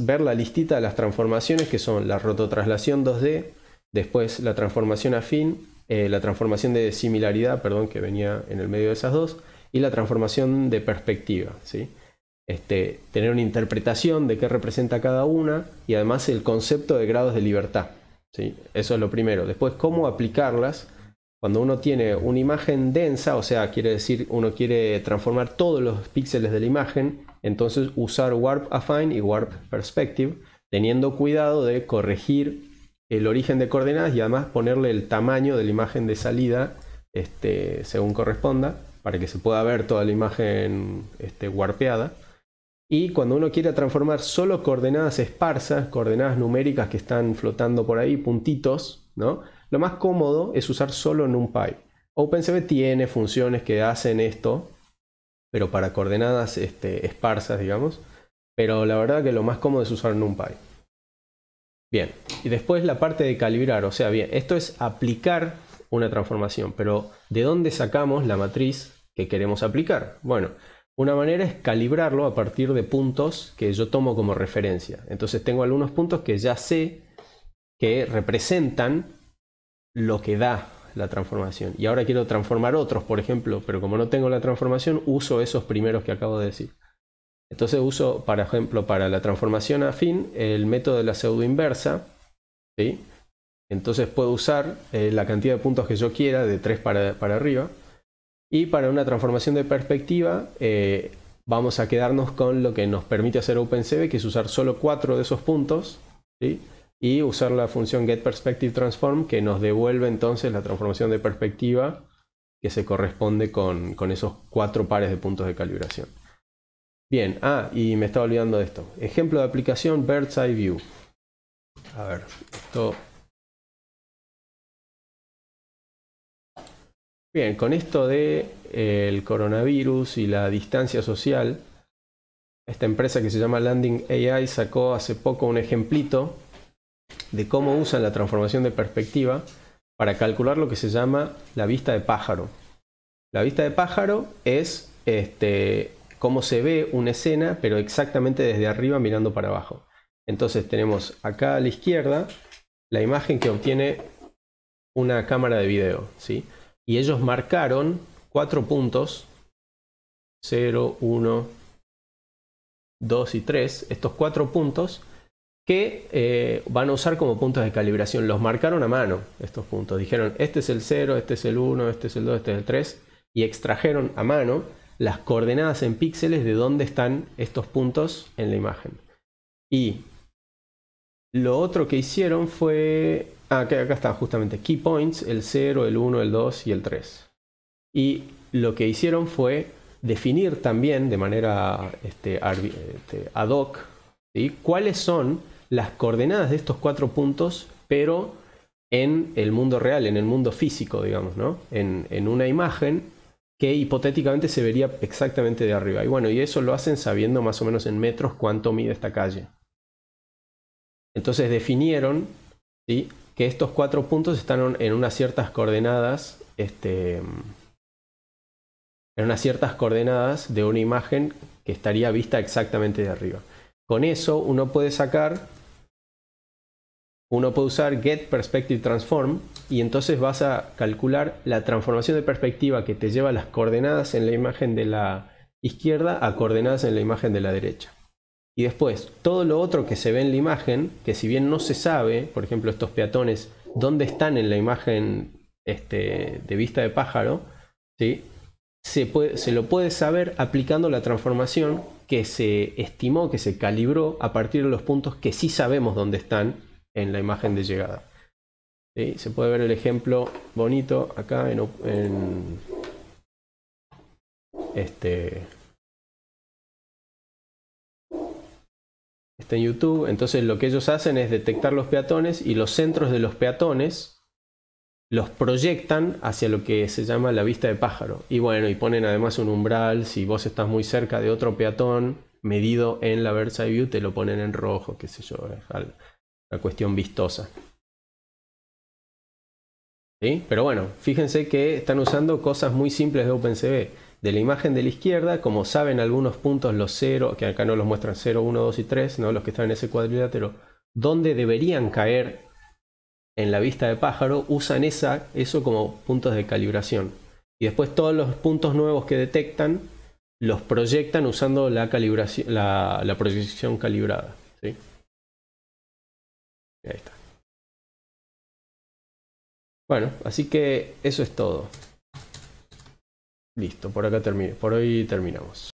ver la listita de las transformaciones que son la rototranslación 2D, después la transformación afín, eh, la transformación de similaridad, perdón, que venía en el medio de esas dos, y la transformación de perspectiva, ¿sí? Este, tener una interpretación de qué representa cada una y además el concepto de grados de libertad. ¿sí? Eso es lo primero. Después, cómo aplicarlas. Cuando uno tiene una imagen densa, o sea, quiere decir, uno quiere transformar todos los píxeles de la imagen, entonces usar Warp Affine y Warp Perspective, teniendo cuidado de corregir el origen de coordenadas y además ponerle el tamaño de la imagen de salida este, según corresponda, para que se pueda ver toda la imagen este, warpeada. Y cuando uno quiera transformar solo coordenadas esparsas, coordenadas numéricas que están flotando por ahí, puntitos, ¿no? Lo más cómodo es usar solo NumPy. OpenCV tiene funciones que hacen esto, pero para coordenadas este, esparsas, digamos. Pero la verdad que lo más cómodo es usar NumPy. Bien, y después la parte de calibrar, o sea, bien, esto es aplicar una transformación, pero ¿de dónde sacamos la matriz que queremos aplicar? Bueno, una manera es calibrarlo a partir de puntos que yo tomo como referencia. Entonces tengo algunos puntos que ya sé que representan lo que da la transformación. Y ahora quiero transformar otros, por ejemplo, pero como no tengo la transformación, uso esos primeros que acabo de decir. Entonces uso, por ejemplo, para la transformación afín, el método de la inversa. ¿sí? Entonces puedo usar eh, la cantidad de puntos que yo quiera, de 3 para, para arriba. Y para una transformación de perspectiva, eh, vamos a quedarnos con lo que nos permite hacer OpenCV, que es usar solo cuatro de esos puntos, y usar la función getPerspectiveTransform, que nos devuelve entonces la transformación de perspectiva que se corresponde con, con esos cuatro pares de puntos de calibración. Bien, ah, y me estaba olvidando de esto. Ejemplo de aplicación, Bird's Eye View. A ver, esto Bien, con esto de eh, el coronavirus y la distancia social, esta empresa que se llama Landing AI sacó hace poco un ejemplito de cómo usan la transformación de perspectiva para calcular lo que se llama la vista de pájaro. La vista de pájaro es este, cómo se ve una escena, pero exactamente desde arriba mirando para abajo. Entonces tenemos acá a la izquierda la imagen que obtiene una cámara de video. ¿sí? y ellos marcaron cuatro puntos 0, 1, 2 y 3, estos cuatro puntos que eh, van a usar como puntos de calibración. Los marcaron a mano estos puntos. Dijeron, este es el 0, este es el 1, este es el 2, este es el 3. Y extrajeron a mano las coordenadas en píxeles de dónde están estos puntos en la imagen. Y lo otro que hicieron fue... Ah, acá está justamente key points, el 0, el 1, el 2 y el 3. Y lo que hicieron fue definir también de manera este, este ad hoc cuáles son las coordenadas de estos cuatro puntos, pero en el mundo real, en el mundo físico, digamos, ¿no? En, en, una imagen que hipotéticamente se vería exactamente de arriba. Y bueno, y eso lo hacen sabiendo más o menos en metros cuánto mide esta calle. Entonces definieron que estos cuatro puntos están en unas ciertas coordenadas, este, en unas ciertas coordenadas de una imagen que estaría vista exactamente de arriba. Con eso uno puede sacar, uno puede usar Get Perspective Transform y entonces vas a calcular la transformación de perspectiva que te lleva las coordenadas en la imagen de la izquierda a coordenadas en la imagen de la derecha. Y después, todo lo otro que se ve en la imagen, que si bien no se sabe, por ejemplo, estos peatones, dónde están en la imagen este, de vista de pájaro, se, puede, se lo puede saber aplicando la transformación que se estimó, que se calibró a partir de los puntos que sí sabemos dónde están en la imagen de llegada. ¿Sí? Se puede ver el ejemplo bonito acá en, en este, está en YouTube. Entonces lo que ellos hacen es detectar los peatones y los centros de los peatones los proyectan hacia lo que se llama la vista de pájaro. Y bueno, y ponen además un umbral, si vos estás muy cerca de otro peatón medido en la Versailles View, te lo ponen en rojo, qué sé yo, la cuestión vistosa. ¿Sí? Pero bueno, fíjense que están usando cosas muy simples de OpenCV de la imagen de la izquierda, como saben algunos puntos, los 0, que acá no los muestran 0, 1, 2 y 3, ¿no? los que están en ese cuadrilátero, donde deberían caer en la vista de pájaro, usan esa, eso como puntos de calibración. Y después todos los puntos nuevos que detectan los proyectan usando la, calibración, la, proyección calibrada. ¿sí? Ahí está. Bueno, así que eso es todo. Listo, por acá por hoy terminamos.